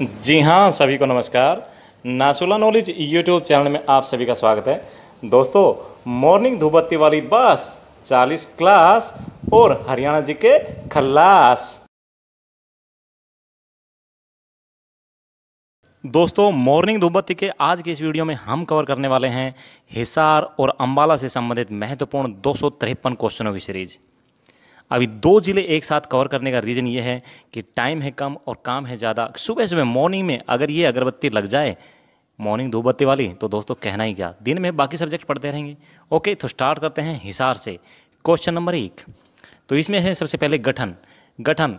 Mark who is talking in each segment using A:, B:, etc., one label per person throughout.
A: जी हाँ सभी को नमस्कार नासुला नॉलेज यूट्यूब चैनल में आप सभी का स्वागत है दोस्तों मॉर्निंग धूपबत्ती वाली बस 40 क्लास और हरियाणा जी के खल्लास दोस्तों मॉर्निंग धूपबत्ती के आज के इस वीडियो में हम कवर करने वाले हैं हिसार और अंबाला से संबंधित महत्वपूर्ण दो क्वेश्चनों की सीरीज़ अभी दो ज़िले एक साथ कवर करने का रीज़न ये है कि टाइम है कम और काम है ज़्यादा सुबह सुबह मॉर्निंग में अगर ये अगरबत्ती लग जाए मॉर्निंग धूप बत्ती वाली तो दोस्तों कहना ही क्या दिन में बाकी सब्जेक्ट पढ़ते रहेंगे ओके तो स्टार्ट करते हैं हिसार से क्वेश्चन नंबर एक तो इसमें है सबसे पहले गठन गठन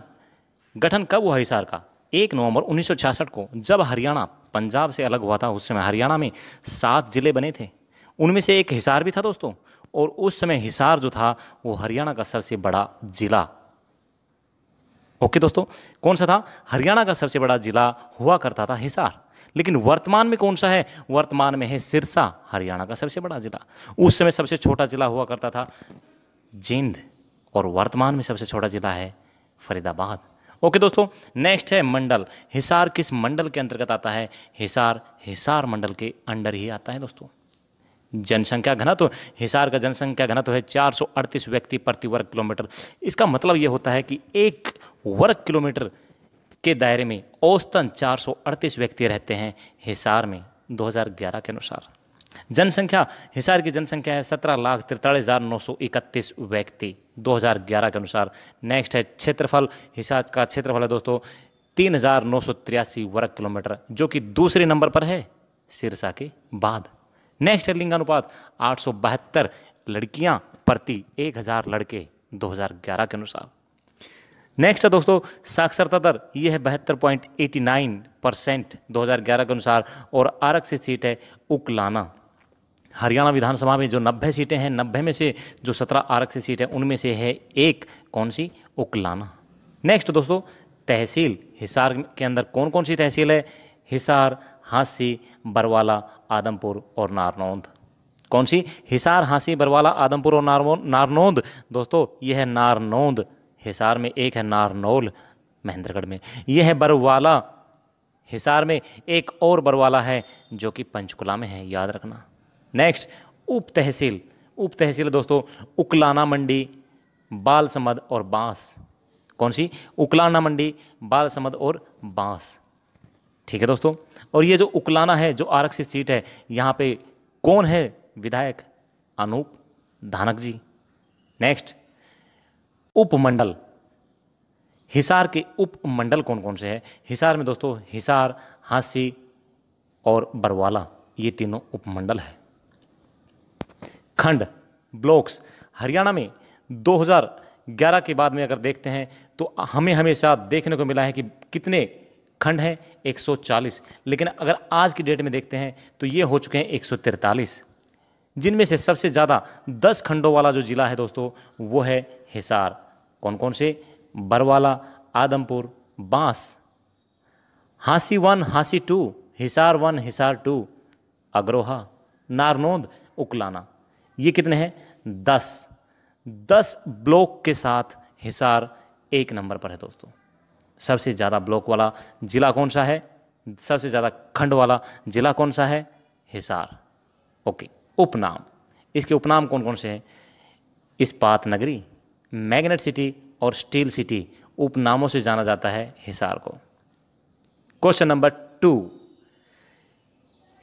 A: गठन कब हुआ हिसार का एक नवंबर 1966 को जब हरियाणा पंजाब से अलग हुआ था उस समय हरियाणा में सात जिले बने थे उनमें से एक हिसार भी था दोस्तों और उस समय हिसार जो था वो हरियाणा का सबसे बड़ा जिला ओके दोस्तों कौन सा था हरियाणा का सबसे बड़ा जिला हुआ करता था हिसार लेकिन वर्तमान में कौन सा है वर्तमान में है सिरसा हरियाणा का सबसे बड़ा जिला उस समय सबसे छोटा जिला हुआ करता था जींद और वर्तमान में सबसे छोटा जिला है फरीदाबाद ओके दोस्तों नेक्स्ट है मंडल हिसार किस मंडल के अंतर्गत आता है हिसार हिसार मंडल के अंडर ही आता है दोस्तों जनसंख्या घनत्व तो, हिसार का जनसंख्या घनत्व तो है 438 व्यक्ति प्रति वर्ग किलोमीटर इसका मतलब ये होता है कि एक वर्ग किलोमीटर के दायरे में औसतन 438 व्यक्ति रहते हैं हिसार में 2011 के अनुसार जनसंख्या हिसार की जनसंख्या है सत्रह लाख तिरतालीस हज़ार नौ सौ इकतीस व्यक्ति 2011 के अनुसार नेक्स्ट है क्षेत्रफल हिसार का क्षेत्रफल है दोस्तों तीन हज़ार नौ सौ तिरासी वर्ग किलोमीटर जो कि दूसरे नंबर पर है सिरसा के बाद नेक्स्ट है लिंगानुपात आठ लड़कियां प्रति 1000 लड़के 2011 के अनुसार नेक्स्ट है दोस्तों साक्षरता दर यह है बहत्तर पॉइंट एटी नाइन परसेंट दो के अनुसार और आरक्षित सीट है उकलाना हरियाणा विधानसभा में जो नब्बे सीटें हैं नब्बे में से जो सत्रह आरक्षित सीट है उनमें से है एक कौन सी उकलाना नेक्स्ट दोस्तों तहसील हिसार के अंदर कौन कौन सी तहसील है हिसार हाँसी बरवाला आदमपुर और नारनौंद कौन सी हिसार हाँसी बरवाला आदमपुर और नारनौंद दोस्तों यह है नारनौंद हिसार में एक है नारनौल महेंद्रगढ़ में यह है बरवाला हिसार में एक और बरवाला है जो कि पंचकुला में है याद रखना नेक्स्ट उप तहसील उप तहसील दोस्तों उकलाना मंडी बाल समद और बांस कौन सी उकलाना मंडी बाल समद और बांस ठीक है दोस्तों और ये जो उकलाना है जो आरक्षित सीट है यहाँ पे कौन है विधायक अनूप धानक जी नेक्स्ट उपमंडल हिसार के उपमंडल कौन कौन से हैं हिसार में दोस्तों हिसार हांसी और बरवाला ये तीनों उपमंडल है खंड ब्लॉक्स हरियाणा में 2011 के बाद में अगर देखते हैं तो हमें हमेशा देखने को मिला है कि कितने खंड है 140 लेकिन अगर आज की डेट में देखते हैं तो ये हो चुके हैं एक जिनमें से सबसे ज़्यादा दस खंडों वाला जो ज़िला है दोस्तों वो है हिसार कौन कौन से Barwala Adampur Bass Hansi one Hansi two Hisar one Hisar two Agroha Narnaund Uklana ये कितने हैं दस दस ब्लॉक के साथ हिसार एक नंबर पर है दोस्तों सबसे ज़्यादा ब्लॉक वाला ज़िला कौन सा है सबसे ज़्यादा खंड वाला ज़िला कौन सा है हिसार ओके उपनाम इसके उपनाम कौन कौन से हैं इस्पात नगरी मैग्नेट सिटी और स्टील सिटी उपनामों से जाना जाता है हिसार को क्वेश्चन नंबर टू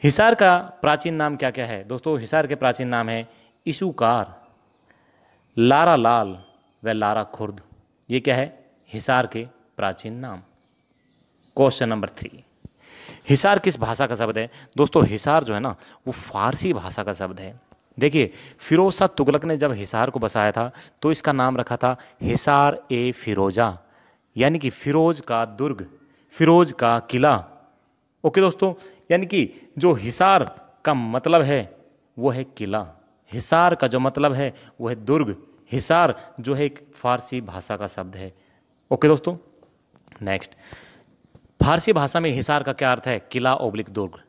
A: हिसार का प्राचीन नाम क्या क्या है दोस्तों हिसार के प्राचीन नाम है ईशुकार लारा लाल व लारा खुर्द ये क्या है हिसार के प्राचीन नाम क्वेश्चन नंबर थ्री हिसार किस भाषा का शब्द है दोस्तों हिसार जो है ना वो फारसी भाषा का शब्द है देखिए फिरोज शाह तुगलक ने जब हिसार को बसाया था तो इसका नाम रखा था हिसार ए फिरोजा यानी कि फिरोज का दुर्ग फिरोज का किला ओके दोस्तों यानी कि जो हिसार का मतलब है वो है किला हिसार का जो मतलब है वो है दुर्ग हिसार जो है एक फारसी भाषा का शब्द है ओके दोस्तों नेक्स्ट फारसी भाषा में हिसार का क्या अर्थ है किला ओब्लिक दुर्ग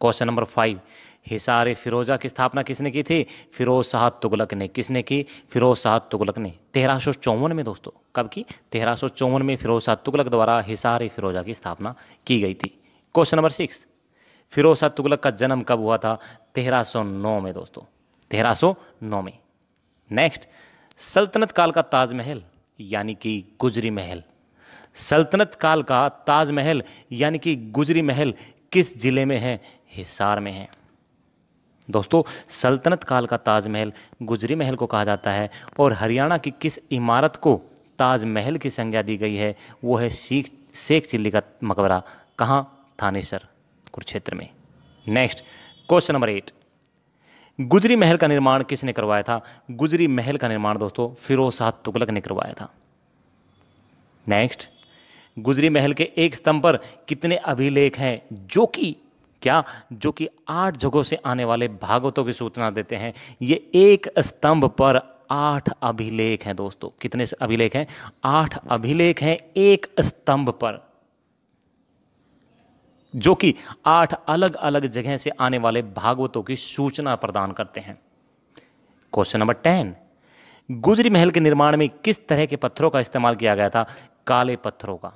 A: question number five Hisar Firoza की स्थापना किसने की थी फिरोज शाह तुगलक ने किसने की फिरोज शाह तुगलक ने तेरह सौ चौवन में दोस्तों कब की तेरह सौ चौवन में फिरोज शाह तुगलक द्वारा हिसार फिरोजा की स्थापना की गई थी question number six Firoz Shah Tughlaq का जन्म कब हुआ था तेरह सौ नौ में दोस्तों तेरह सौ नौ में नेक्स्ट सल्तनत काल का ताजमहल यानी कि गुजरी महल सल्तनत काल का ताजमहल यानी कि गुजरी महल किस ज़िले में है हिसार में है दोस्तों सल्तनत काल का ताजमहल गुजरी महल को कहा जाता है और हरियाणा की किस इमारत को ताजमहल की संज्ञा दी गई है वो है शीख शेख चिल्ली का मकबरा कहाँ थानेसर कुरुक्षेत्र में नेक्स्ट क्वेश्चन नंबर एट गुजरी महल का निर्माण किसने करवाया था गुजरी महल का निर्माण दोस्तों फिरोज शाह तुगलक ने करवाया था नेक्स्ट गुजरी महल के एक स्तंभ पर कितने अभिलेख हैं जो कि क्या जो कि आठ जगहों से आने वाले भागवतों की सूचना देते हैं ये एक स्तंभ पर आठ अभिलेख हैं दोस्तों कितने से अभिलेख हैं आठ अभिलेख हैं एक स्तंभ पर जो कि आठ अलग अलग जगह से आने वाले भागवतों की सूचना प्रदान करते हैं क्वेश्चन नंबर टेन गुजरी महल के निर्माण में किस तरह के पत्थरों का इस्तेमाल किया गया था काले पत्थरों का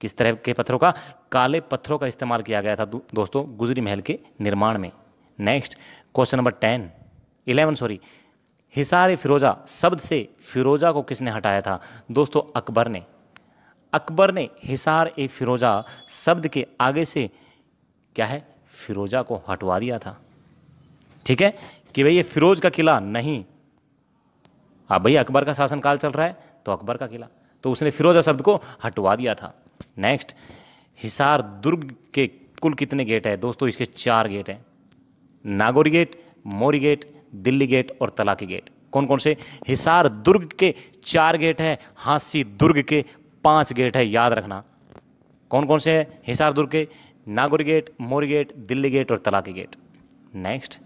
A: किस तरह के पत्थरों का काले पत्थरों का इस्तेमाल किया गया था दोस्तों गुजरी महल के निर्माण में next question number ten eleven sorry Hisar Firoza शब्द से फिरोजा को किसने हटाया था दोस्तों अकबर ने अकबर ने हिसार ए फिरोजा शब्द के आगे से क्या है फिरोजा को हटवा दिया था ठीक है कि भाई ये फिरोज का किला नहीं अब हाँ, भाई अकबर का शासनकाल चल रहा है तो अकबर का किला तो उसने फिरोजा शब्द को हटवा दिया था नेक्स्ट हिसार दुर्ग के कुल कितने गेट है दोस्तों इसके चार गेट हैं Nagauri gate Mori gate Delhi gate और तलाकी गेट कौन कौन से हिसार दुर्ग के चार गेट हैं हांसी दुर्ग के पांच गेट है याद रखना कौन कौन से है हिसार दुर्ग के Nagauri gate Mori gate Delhi gate और तलाकी गेट नेक्स्ट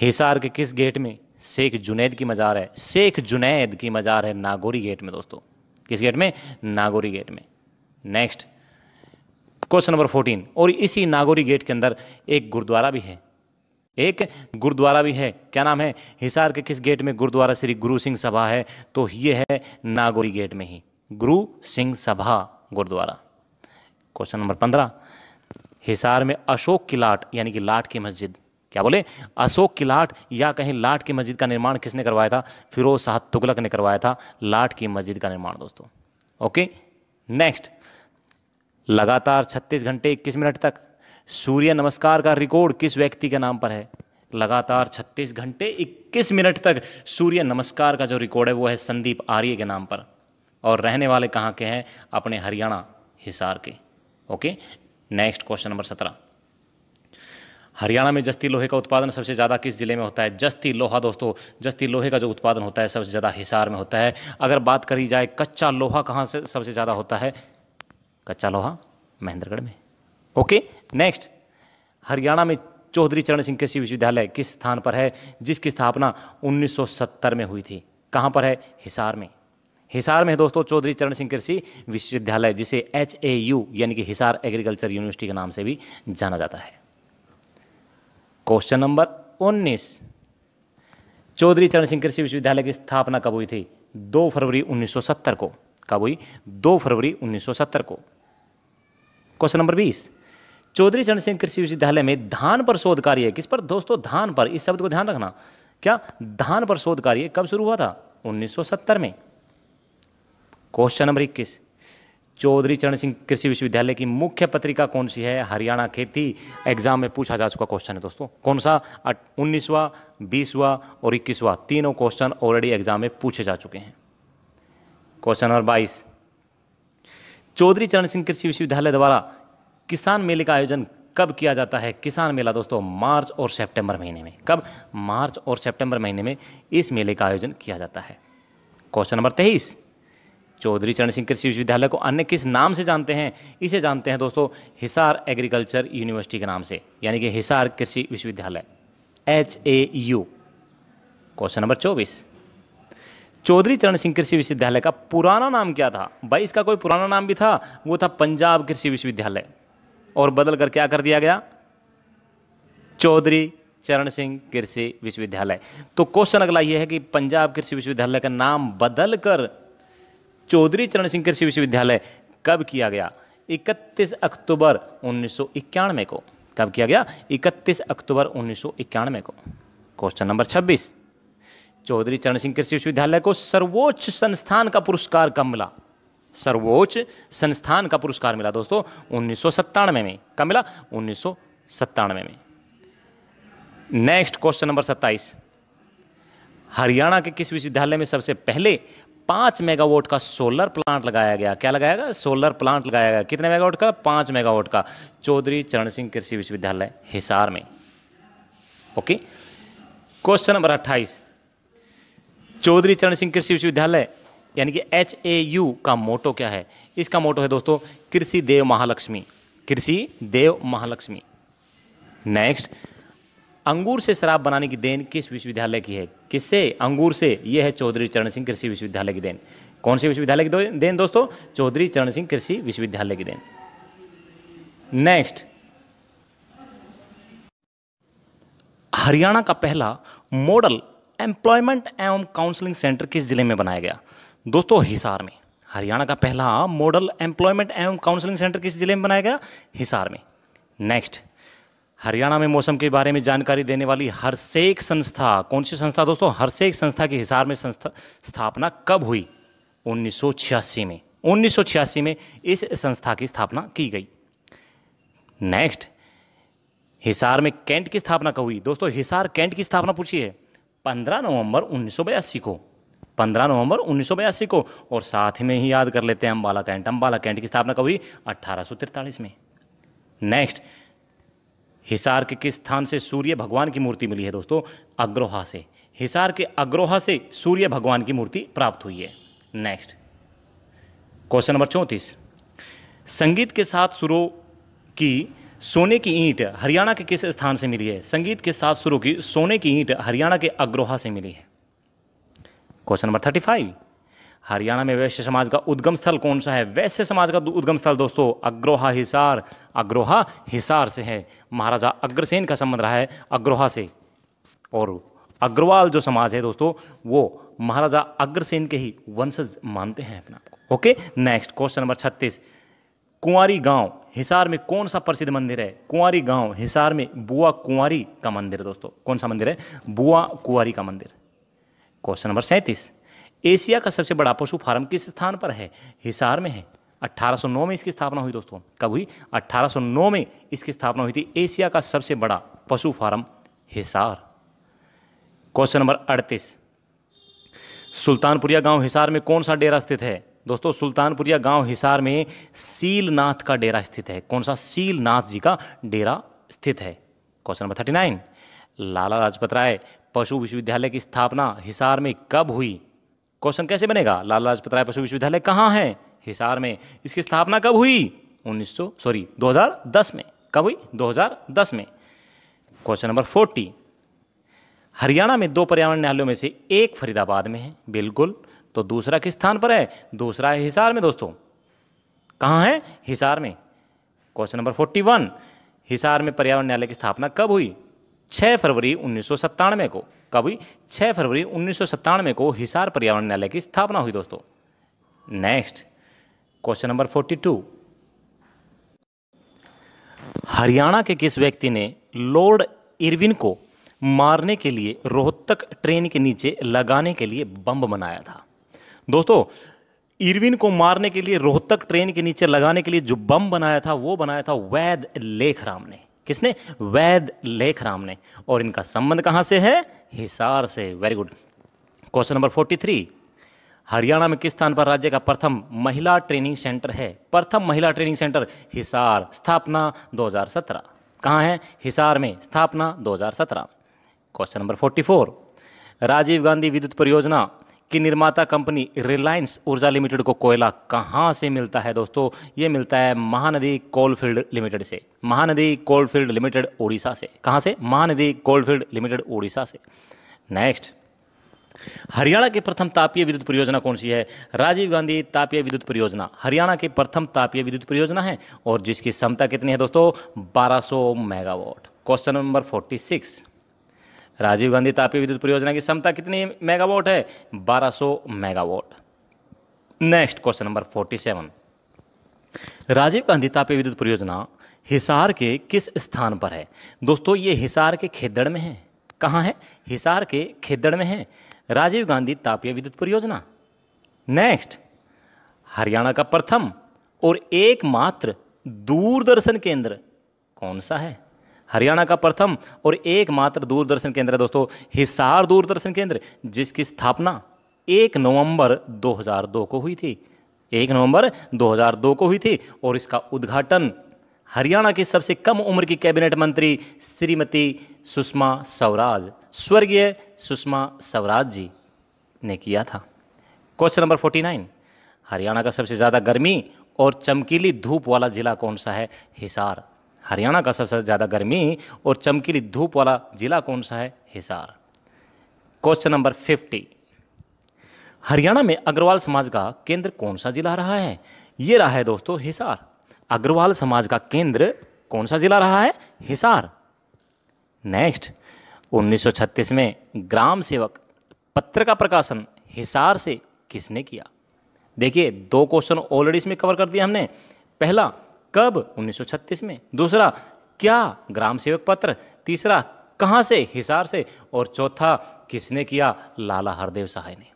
A: हिसार के किस गेट में शेख जुनेद की मज़ार है शेख जुनेद की मज़ार है नागौरी गेट में दोस्तों किस गेट में नागौरी गेट में नेक्स्ट क्वेश्चन नंबर फोर्टीन और इसी नागौरी गेट के अंदर एक गुरुद्वारा भी है एक गुरुद्वारा भी है क्या नाम है हिसार के किस गेट में गुरुद्वारा श्री गुरु सिंह सभा है तो ये है नागौरी गेट में ही गुरु सिंह सभा गुरुद्वारा क्वेश्चन नंबर पंद्रह हिसार में अशोक की लाट यानी कि लाट की मस्जिद क्या बोले अशोक की लाट या कहीं लाट की मस्जिद का निर्माण किसने करवाया था फिरोज शाह तुगलक ने करवाया था लाट की मस्जिद का निर्माण दोस्तों ओके नेक्स्ट लगातार 36 घंटे 21 मिनट तक सूर्य नमस्कार का रिकॉर्ड किस व्यक्ति के नाम पर है लगातार 36 घंटे 21 मिनट तक सूर्य नमस्कार का जो रिकॉर्ड है वो है संदीप आर्य के नाम पर और रहने वाले कहाँ के हैं अपने हरियाणा हिसार के ओके नेक्स्ट क्वेश्चन नंबर सत्रह हरियाणा में जस्ती लोहे का उत्पादन सबसे ज़्यादा किस जिले में होता है जस्ती लोहा दोस्तों जस्ती लोहे का जो उत्पादन होता है सबसे ज़्यादा हिसार में होता है अगर बात करी जाए कच्चा लोहा कहाँ से सबसे ज़्यादा होता है कच्चा लोहा महेंद्रगढ़ में ओके नेक्स्ट हरियाणा में चौधरी चरण सिंह कृषि विश्वविद्यालय किस स्थान पर है जिसकी स्थापना 1970 में हुई थी कहाँ पर है हिसार में हिसार में है दोस्तों चौधरी चरण सिंह कृषि विश्वविद्यालय जिसे एच ए यू यानी कि हिसार एग्रीकल्चर यूनिवर्सिटी के नाम से भी जाना जाता है क्वेश्चन नंबर 19 चौधरी चरण सिंह कृषि विश्वविद्यालय की स्थापना कब हुई थी 2 फरवरी 1970 को कब हुई 2 फरवरी 1970 को क्वेश्चन नंबर बीस चौधरी चरण सिंह कृषि विश्वविद्यालय में धान पर शोध कार्य किस पर दोस्तों धान पर इस शब्द को ध्यान रखना क्या धान पर शोध कार्य कब शुरू हुआ था 1970 में क्वेश्चन नंबर इक्कीस चौधरी चरण सिंह कृषि विश्वविद्यालय की मुख्य पत्रिका कौन सी है हरियाणा खेती एग्जाम में पूछा जा चुका क्वेश्चन है दोस्तों कौन सा उन्नीसवा बीसवा और इक्कीसवा तीनों क्वेश्चन ऑलरेडी एग्जाम में पूछे जा चुके हैं क्वेश्चन नंबर बाईस चौधरी चरण सिंह कृषि विश्वविद्यालय द्वारा किसान मेले का आयोजन कब किया जाता है किसान मेला दोस्तों मार्च और सितंबर महीने में कब मार्च और सितंबर महीने में इस मेले का आयोजन किया जाता है क्वेश्चन नंबर तेईस चौधरी चरण सिंह कृषि विश्वविद्यालय को अन्य किस नाम से जानते हैं इसे जानते हैं दोस्तों हिसार एग्रीकल्चर यूनिवर्सिटी के नाम से यानी कि हिसार कृषि विश्वविद्यालय H A U question number चौबीस चौधरी चरण सिंह कृषि विश्वविद्यालय का पुराना नाम क्या था भाई इसका कोई पुराना नाम भी था वो था पंजाब कृषि विश्वविद्यालय और बदल कर क्या कर दिया गया चौधरी चरण सिंह कृषि विश्वविद्यालय तो क्वेश्चन अगला यह है कि पंजाब कृषि विश्वविद्यालय का नाम बदलकर चौधरी चरण सिंह कृषि विश्वविद्यालय कब किया गया 31 अक्टूबर उन्नीस को कब किया गया 31 अक्टूबर उन्नीस को क्वेश्चन नंबर 26 चौधरी चरण सिंह कृषि विश्वविद्यालय को सर्वोच्च संस्थान का पुरस्कार कब मिला सर्वोच्च संस्थान का पुरस्कार मिला दोस्तों उन्नीस में, में कब मिला उन्नीस में, में। नेक्स्ट क्वेश्चन नंबर 27 हरियाणा के किस विश्वविद्यालय में सबसे पहले पांच मेगावाट का सोलर प्लांट लगाया गया क्या लगाया गया सोलर प्लांट लगाया गया कितने मेगावाट का पांच मेगावाट का चौधरी चरण सिंह कृषि विश्वविद्यालय हिसार में ओके क्वेश्चन नंबर अट्ठाईस चौधरी चरण सिंह कृषि विश्वविद्यालय यानी कि एच ए यू का मोटो क्या है इसका मोटो है दोस्तों कृषि देव महालक्ष्मी कृषि देव महालक्ष्मी नेक्स्ट अंगूर से शराब बनाने की देन किस विश्वविद्यालय की है किससे अंगूर से यह है चौधरी चरण सिंह कृषि विश्वविद्यालय की देन कौन से विश्वविद्यालय की देन दोस्तों चौधरी चरण सिंह कृषि विश्वविद्यालय की देन नेक्स्ट हरियाणा का पहला मॉडल एम्प्लॉयमेंट एवं काउंसलिंग सेंटर किस जिले में बनाया गया दोस्तों हिसार में हरियाणा का पहला मॉडल एम्प्लॉयमेंट एवं काउंसलिंग सेंटर किस जिले में बनाया गया हिसार में नेक्स्ट हरियाणा में मौसम के बारे में जानकारी देने वाली हरसेक संस्था कौन सी संस्था दोस्तों हरसेक संस्था की हिसार में संस्था स्थापना कब हुई उन्नीस में उन्नीस में इस संस्था की स्थापना की गई नेक्स्ट हिसार में कैंट की स्थापना कब हुई दोस्तों हिसार कैंट की स्थापना पूछी है 15 नवंबर उन्नीस को 15 नवंबर उन्नीस को और साथ में ही याद कर लेते हैं अम्बाला कैंट अम्बाला कैंट की स्थापना कब हुई अट्ठारह में नेक्स्ट हिसार के किस स्थान से सूर्य भगवान की मूर्ति मिली है दोस्तों अग्रोहा से हिसार के अग्रोहा से सूर्य भगवान की मूर्ति प्राप्त हुई है नेक्स्ट क्वेश्चन नंबर चौंतीस संगीत के साथ शुरू की सोने की ईंट हरियाणा के किस स्थान से मिली है संगीत के साथ शुरू की सोने की ईंट हरियाणा के अग्रोहा से मिली है question number thirty five Haryana में वैश्य समाज का उद्गम स्थल कौन सा है वैश्य समाज का उद्गम स्थल दोस्तों अग्रोहा हिसार अग्रोहा हिसार से है महाराजा अग्रसेन का संबंध रहा है अग्रोहा से और अग्रवाल जो समाज है दोस्तों वो महाराजा अग्रसेन के ही वंशज मानते हैं अपने आप को ओके नेक्स्ट क्वेश्चन नंबर छत्तीस कुंवारी गांव हिसार में कौन सा प्रसिद्ध मंदिर है कुंवारी गांव हिसार में बुआ कुंवारी का मंदिर दोस्तों कौन सा मंदिर है बुआ कुंवारी का मंदिर क्वेश्चन नंबर सैंतीस एशिया का सबसे बड़ा पशु फार्म किस स्थान पर है हिसार में है 1809 में इसकी स्थापना हुई दोस्तों कब हुई 1809 में इसकी स्थापना हुई थी एशिया का सबसे बड़ा पशु फार्म हिसार क्वेश्चन नंबर अड़तीस सुल्तानपुरिया गांव हिसार में कौन सा डेरा स्थित है दोस्तों सुल्तानपुरिया गांव हिसार में सीलनाथ का डेरा स्थित है कौन सा सीलनाथ जी का डेरा स्थित है question number thirty nine Lala Lajpat Rai पशु विश्वविद्यालय की स्थापना हिसार में कब हुई क्वेश्चन कैसे बनेगा लाला लाजपत राय पशु विश्वविद्यालय कहाँ है हिसार में इसकी स्थापना कब हुई उन्नीस सॉरी 2010 में कब हुई 2010 में क्वेश्चन नंबर 40 हरियाणा में दो पर्यावरण न्यायालयों में से एक फरीदाबाद में है बिल्कुल तो दूसरा किस स्थान पर है दूसरा है हिसार में दोस्तों कहाँ है हिसार में question number forty one Hisar में पर्यावरण न्यायालय की स्थापना कब हुई छः फरवरी उन्नीस को कब हुई छः फरवरी उन्नीस को हिसार पर्यावरण न्यायालय की स्थापना हुई दोस्तों next question number forty two Haryana के किस व्यक्ति ने लॉर्ड इरविन को मारने के लिए रोहतक ट्रेन के नीचे लगाने के लिए बम बनाया था दोस्तों इरविन को मारने के लिए रोहतक ट्रेन के नीचे लगाने के लिए जो बम बनाया था वो बनाया था वैद लेखराम ने किसने वैद लेखराम ने और इनका संबंध कहां से है हिसार से very good question number forty three Haryana में किस स्थान पर राज्य का प्रथम महिला ट्रेनिंग सेंटर है प्रथम महिला ट्रेनिंग सेंटर हिसार स्थापना 2017 कहां है हिसार में स्थापना 2017 क्वेश्चन नंबर 44 राजीव गांधी विद्युत परियोजना कि निर्माता कंपनी रिलायंस ऊर्जा लिमिटेड को कोयला कहाँ से मिलता है दोस्तों ये मिलता है महानदी कोलफील्ड लिमिटेड से महानदी कोलफील्ड लिमिटेड उड़ीसा से कहाँ से महानदी कोलफील्ड लिमिटेड उड़ीसा से नेक्स्ट हरियाणा की प्रथम तापीय विद्युत परियोजना कौन सी है राजीव गांधी तापीय विद्युत परियोजना हरियाणा की प्रथम तापीय विद्युत परियोजना है और जिसकी क्षमता कितनी है दोस्तों 1200 megawatt question number 46 Rajiv Gandhi तापी विद्युत परियोजना की क्षमता कितनी मेगावाट है 1200 megawatt next question number 47 Rajiv Gandhi तापी विद्युत परियोजना हिसार के किस स्थान पर है दोस्तों ये हिसार के खेदड़ में है कहाँ है हिसार के खेदड़ में है राजीव गांधी तापीय विद्युत परियोजना नेक्स्ट हरियाणा का प्रथम और एकमात्र दूरदर्शन केंद्र कौन सा है हरियाणा का प्रथम और एकमात्र दूरदर्शन केंद्र है दोस्तों हिसार दूरदर्शन केंद्र जिसकी स्थापना एक नवंबर 2002 को हुई थी एक नवंबर 2002 को हुई थी और इसका उद्घाटन हरियाणा की सबसे कम उम्र की कैबिनेट मंत्री श्रीमती सुषमा स्वराज स्वर्गीय सुषमा स्वराज जी ने किया था क्वेश्चन नंबर 49 हरियाणा का सबसे ज़्यादा गर्मी और चमकीली धूप वाला जिला कौन सा है हिसार हरियाणा का सबसे ज़्यादा गर्मी और चमकीली धूप वाला ज़िला कौन सा है Hisar question number fifty Haryana में अग्रवाल समाज का केंद्र कौन सा जिला रहा है ये रहा है दोस्तों हिसार अग्रवाल समाज का केंद्र कौन सा जिला रहा है हिसार नेक्स्ट 1936 में ग्राम सेवक पत्र का प्रकाशन हिसार से किसने किया देखिए दो क्वेश्चन ऑलरेडी इसमें कवर कर दिया हमने पहला कब 1936 में दूसरा क्या ग्राम सेवक पत्र तीसरा कहाँ से हिसार से और चौथा किसने किया लाला हरदेव सहाय ने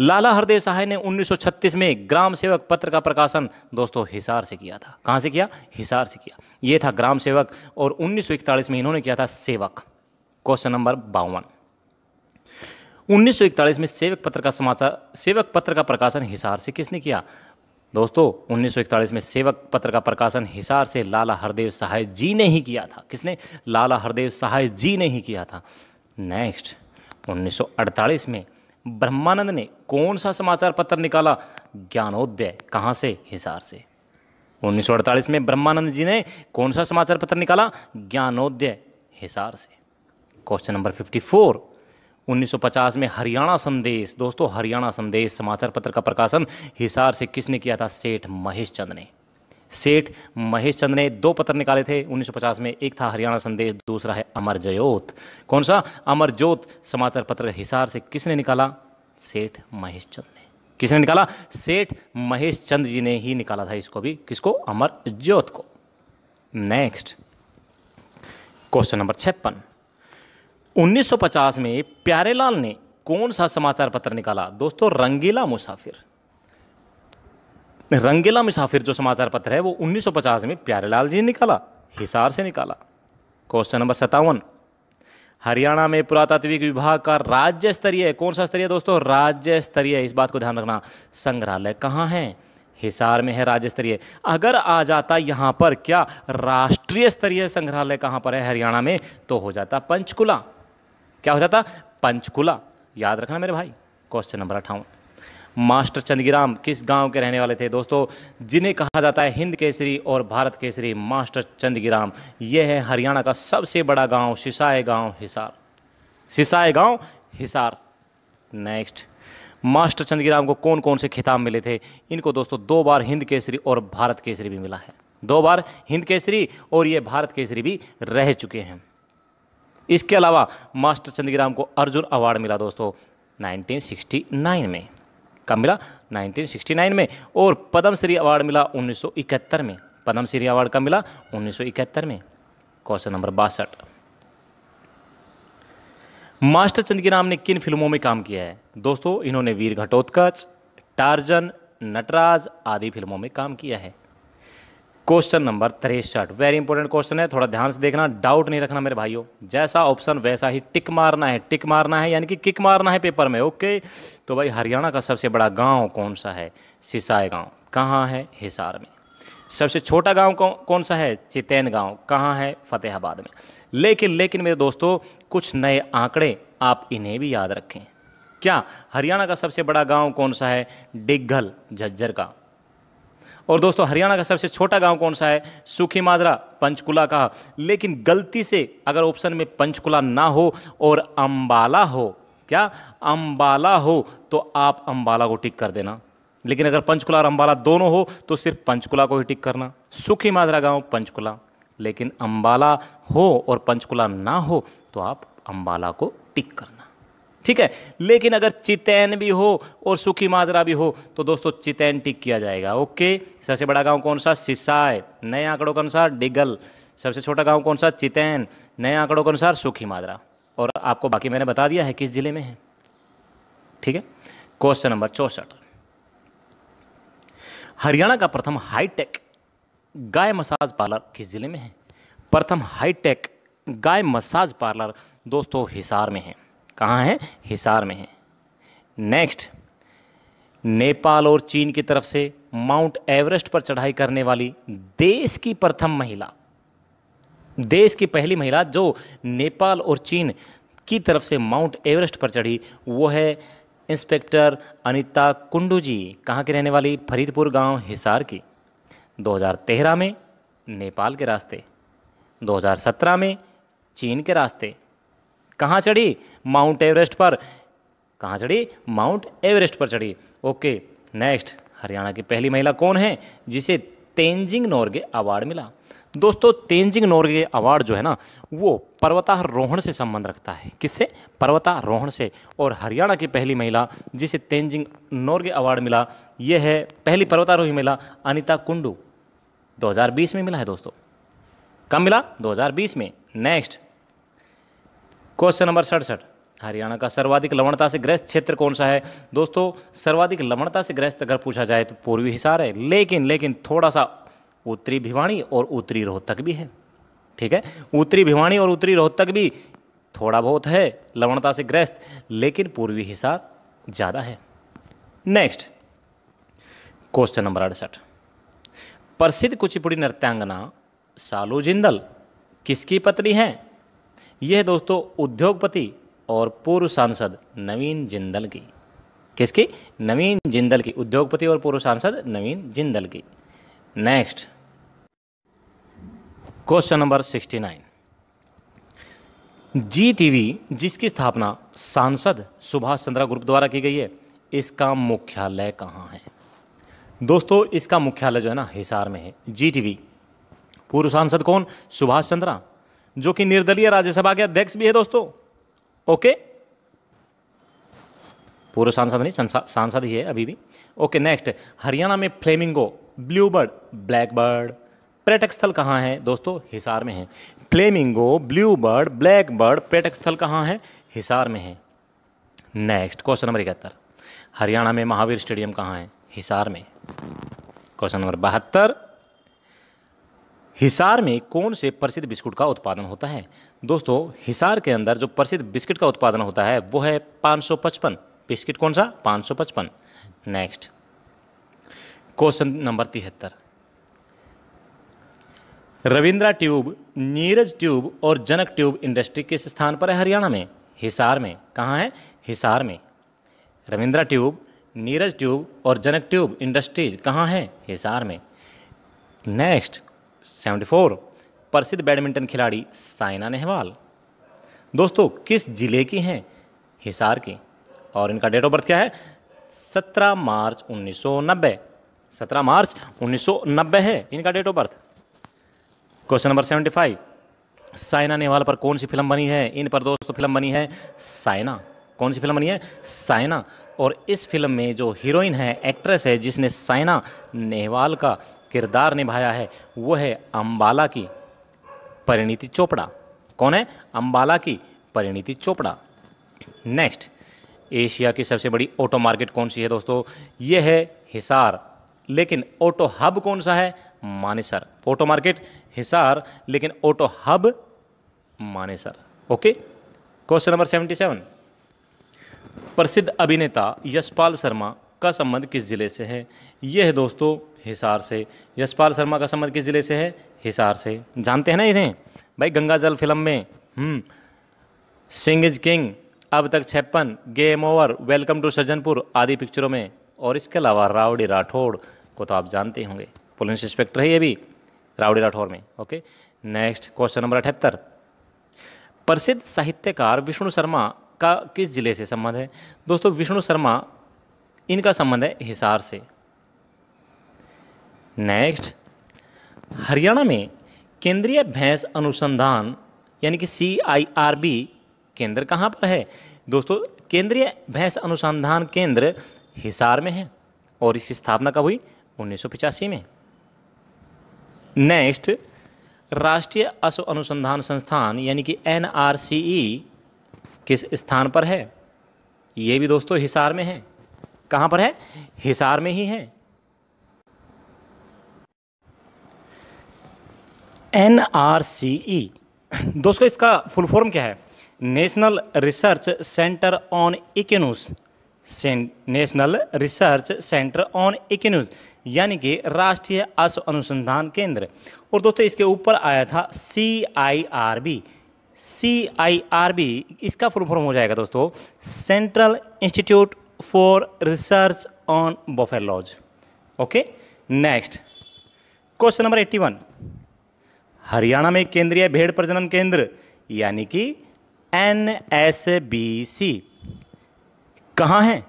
A: लाला हरदेव सहाय ने 1936 में ग्राम सेवक पत्र का प्रकाशन दोस्तों हिसार से किया था कहाँ से किया हिसार से किया ये था ग्राम सेवक और उन्नीस में इन्होंने किया था सेवक क्वेश्चन नंबर बावन 1941 में सेवक पत्र का समाचार सेवक पत्र का प्रकाशन हिसार से किसने किया दोस्तों उन्नीस में सेवक पत्र का प्रकाशन हिसार से लाला हरदेव सहाय जी ने ही किया था किसने लाला हरदेव सहाय जी ने ही किया था नेक्स्ट 1948 में ब्रह्मानंद ने कौन सा समाचार पत्र निकाला ज्ञानोदय कहाँ से हिसार से 1948 में ब्रह्मानंद जी ने कौन सा समाचार पत्र निकाला ज्ञानोदय हिसार से क्वेश्चन नंबर फिफ्टी 1950 में हरियाणा संदेश दोस्तों हरियाणा संदेश समाचार पत्र का प्रकाशन हिसार से किसने किया था सेठ महेश चंद ने सेठ महेश चंद ने दो पत्र निकाले थे 1950 में एक था हरियाणा संदेश दूसरा है अमर जयोत कौन सा अमर ज्योत समाचार पत्र हिसार से किसने निकाला सेठ महेश चंद ने किसने निकाला सेठ महेश चंद जी ने ही निकाला था इसको भी किसको अमर ज्योत को नेक्स्ट क्वेश्चन नंबर छप्पन 1950 में प्यारेलाल ने कौन सा समाचार पत्र निकाला दोस्तों रंगीला मुसाफिर रंगीला मुसाफिर जो समाचार पत्र है वो 1950 में प्यारेलाल जी ने निकाला हिसार से निकाला क्वेश्चन नंबर सत्तावन हरियाणा में पुरातात्विक विभाग का राज्य स्तरीय कौन सा स्तरीय दोस्तों राज्य स्तरीय इस बात को ध्यान रखना संग्रहालय कहाँ है हिसार में है राज्य स्तरीय अगर आ जाता यहाँ पर क्या राष्ट्रीय स्तरीय संग्रहालय कहाँ पर है हरियाणा में तो हो जाता पंचकुला क्या हो जाता पंचकुला याद रखना मेरे भाई क्वेश्चन नंबर अठावन मास्टर चंदगीराम किस गांव के रहने वाले थे दोस्तों जिन्हें कहा जाता है हिंद केसरी और भारत केसरी मास्टर चंदगीराम यह है हरियाणा का सबसे बड़ा गांव सिसाए गांव हिसार सिसाए गांव हिसार नेक्स्ट मास्टर चंदगीराम को कौन कौन से खिताब मिले थे इनको दोस्तों दो बार हिंद केसरी और भारत केसरी भी मिला है दो बार हिंद केसरी और ये भारत केसरी भी रह चुके हैं इसके अलावा मास्टर चंदीग्राम को अर्जुन अवार्ड मिला दोस्तों 1969 में कब मिला 1969 में और पद्मश्री अवार्ड मिला 1971 में पद्मश्री अवार्ड कब मिला 1971 में क्वेश्चन नंबर बासठ मास्टर चंदगीराम ने किन फिल्मों में काम किया है दोस्तों इन्होंने वीर घटोत्कच टार्जन नटराज आदि फिल्मों में काम किया है क्वेश्चन नंबर तिरसठ वेरी इंपॉर्टेंट क्वेश्चन है थोड़ा ध्यान से देखना डाउट नहीं रखना मेरे भाइयों जैसा ऑप्शन वैसा ही टिक मारना है टिक मारना है यानी कि किक मारना है पेपर में ओके तो भाई हरियाणा का सबसे बड़ा गांव कौन सा है सिसाए गांव कहाँ है हिसार में सबसे छोटा गांव कौन सा है चितैन गांव कहाँ है फतेहाबाद में लेकिन लेकिन मेरे दोस्तों कुछ नए आंकड़े आप इन्हें भी याद रखें क्या हरियाणा का सबसे बड़ा गांव कौन सा है डिग्घल झज्जर का और दोस्तों हरियाणा का सबसे छोटा गांव कौन सा है सुखी माजरा पंचकुला का लेकिन गलती से अगर ऑप्शन में पंचकुला ना हो और अम्बाला हो क्या अम्बाला हो तो आप अम्बाला को टिक कर देना लेकिन अगर पंचकुला और अम्बाला दोनों हो तो सिर्फ पंचकुला को ही टिक करना सुखी माजरा गांव पंचकुला लेकिन अम्बाला हो और पंचकुला ना हो तो आप अम्बाला को टिक करना ठीक है लेकिन अगर चितैन भी हो और सुखी माजरा भी हो तो दोस्तों चितैन टिक किया जाएगा ओके सबसे बड़ा गांव कौन सा सिसाय नए आंकड़ों के अनुसार डिगल सबसे छोटा गांव कौन सा चितैन नए आंकड़ों के अनुसार सुखी माजरा और आपको बाकी मैंने बता दिया है किस जिले में है ठीक है क्वेश्चन नंबर चौसठ हरियाणा का प्रथम हाईटेक गाय मसाज पार्लर किस जिले में है प्रथम हाईटेक गाय मसाज पार्लर दोस्तों हिसार में है कहाँ है हिसार में है नेक्स्ट नेपाल और चीन की तरफ से माउंट एवरेस्ट पर चढ़ाई करने वाली देश की प्रथम महिला देश की पहली महिला जो नेपाल और चीन की तरफ से माउंट एवरेस्ट पर चढ़ी वो है इंस्पेक्टर अनिता कुंडू जी कहाँ की रहने वाली फरीदपुर गांव हिसार की 2013 में नेपाल के रास्ते 2017 में चीन के रास्ते कहाँ चढ़ी माउंट एवरेस्ट पर कहाँ चढ़ी माउंट एवरेस्ट पर चढ़ी ओके नेक्स्ट हरियाणा की पहली महिला कौन है जिसे तेंजिंग नोर्गे अवार्ड मिला दोस्तों तेंजिंग नोर्गे अवार्ड जो है ना वो पर्वतारोहण से संबंध रखता है किससे पर्वतारोहण से और हरियाणा की पहली महिला जिसे तेंजिंग नोर्गे अवार्ड मिला ये है पहली पर्वतारोही महिला अनिता कुंडू 2020 में मिला है दोस्तों कब मिला 2020 में नेक्स्ट क्वेश्चन नंबर सड़सठ हरियाणा का सर्वाधिक लवणता से ग्रस्त क्षेत्र कौन सा है दोस्तों सर्वाधिक लवणता से ग्रस्त अगर पूछा जाए तो पूर्वी हिसार है लेकिन लेकिन थोड़ा सा उत्तरी भिवाणी और उत्तरी रोहतक भी है ठीक है उत्तरी भिवाणी और उत्तरी रोहतक भी थोड़ा बहुत है लवणता से ग्रस्त लेकिन पूर्वी हिसार ज़्यादा है नेक्स्ट क्वेश्चन नंबर अड़सठ प्रसिद्ध कुचिपुड़ी नृत्यांगना सालू जिंदल किसकी पत्नी हैं यह दोस्तों उद्योगपति और पूर्व सांसद नवीन जिंदल की किसकी नवीन जिंदल की उद्योगपति और पूर्व सांसद नवीन जिंदल की next question number sixty nine Zee TV जिसकी स्थापना सांसद सुभाष चंद्रा ग्रुप द्वारा की गई है इसका मुख्यालय कहाँ है दोस्तों इसका मुख्यालय जो है ना हिसार में है जी टीवी पूर्व सांसद कौन सुभाष चंद्रा जो कि निर्दलीय राज्यसभा के अध्यक्ष भी है दोस्तों ओके पूर्व सांसद नहीं सांसद ही है अभी भी ओके नेक्स्ट हरियाणा में flamingo blue bird black bird पर्यटक स्थल कहाँ है दोस्तों हिसार में है flamingo blue bird black bird पर्यटक स्थल कहाँ है हिसार में है नेक्स्ट क्वेश्चन नंबर इकहत्तर हरियाणा में महावीर स्टेडियम कहाँ है हिसार में क्वेश्चन नंबर बहत्तर हिसार में कौन से प्रसिद्ध बिस्कुट का उत्पादन होता है दोस्तों हिसार के अंदर जो प्रसिद्ध बिस्किट का उत्पादन होता है वो है 555 बिस्किट कौन सा 555 नेक्स्ट क्वेश्चन नंबर तिहत्तर रविंद्रा ट्यूब नीरज ट्यूब और जनक ट्यूब इंडस्ट्री किस स्थान पर है हरियाणा में हिसार में कहाँ है हिसार में रविंद्रा ट्यूब नीरज ट्यूब और जनक ट्यूब इंडस्ट्रीज कहाँ है हिसार में नेक्स्ट फोर प्रसिद्ध बैडमिंटन खिलाड़ी साइना नेहवाल दोस्तों किस जिले की हैं हिसार की और इनका डेट ऑफ बर्थ क्या है 17 मार्च 1990 17 मार्च 1990 है इनका date of birth question number 75 Saina Nehwal पर कौन सी फिल्म बनी है इन पर दोस्तों फिल्म बनी है साइना कौन सी फिल्म बनी है साइना और इस फिल्म में जो हीरोइन है एक्ट्रेस है जिसने साइना नेहवाल का किरदार निभाया है वो है अम्बाला की परिणीति चोपड़ा कौन है अम्बाला की परिणीति चोपड़ा नेक्स्ट एशिया की सबसे बड़ी ऑटो मार्केट कौन सी है दोस्तों ये है हिसार लेकिन ऑटो हब कौन सा है मानेसर ऑटो मार्केट हिसार लेकिन auto hub Manesar okay question number seventy seven प्रसिद्ध अभिनेता यशपाल शर्मा का संबंध किस जिले से है यह है दोस्तों हिसार से यशपाल शर्मा का संबंध किस जिले से है हिसार से जानते हैं ना इन्हें भाई गंगा जल फिल्म में हम्म। सिंग is king Ab Tak Chhappan game over welcome to Sajjanpur आदि पिक्चरों में और इसके अलावा रावड़ी राठौड़ को तो आप जानते होंगे पुलिस इंस्पेक्टर है ये भी रावड़ी राठौर में ओके नेक्स्ट क्वेश्चन नंबर अठहत्तर प्रसिद्ध साहित्यकार विष्णु शर्मा का किस जिले से संबंध है दोस्तों विष्णु शर्मा इनका संबंध है हिसार से नेक्स्ट हरियाणा में केंद्रीय भैंस अनुसंधान यानी कि सी आई आर बी केंद्र कहाँ पर है दोस्तों केंद्रीय भैंस अनुसंधान केंद्र हिसार में है और इसकी स्थापना कब हुई उन्नीस में नेक्स्ट राष्ट्रीय अश्व अनुसंधान संस्थान यानी कि एन e, किस स्थान पर है ये भी दोस्तों हिसार में है कहाँ पर है हिसार में ही है एन आर सी ई दोस्तों इसका फुल फॉर्म क्या है national research centre on equines national research centre on equines यानी कि राष्ट्रीय अश्व अनुसंधान केंद्र और दोस्तों इसके ऊपर आया था C I R B C I R B इसका फुल फॉर्म हो जाएगा दोस्तों central institute for research on buffaloes okay next question number eighty one Haryana में केंद्रीय भेड़ प्रजनन केंद्र यानी कि एन एस बी सी कहाँ है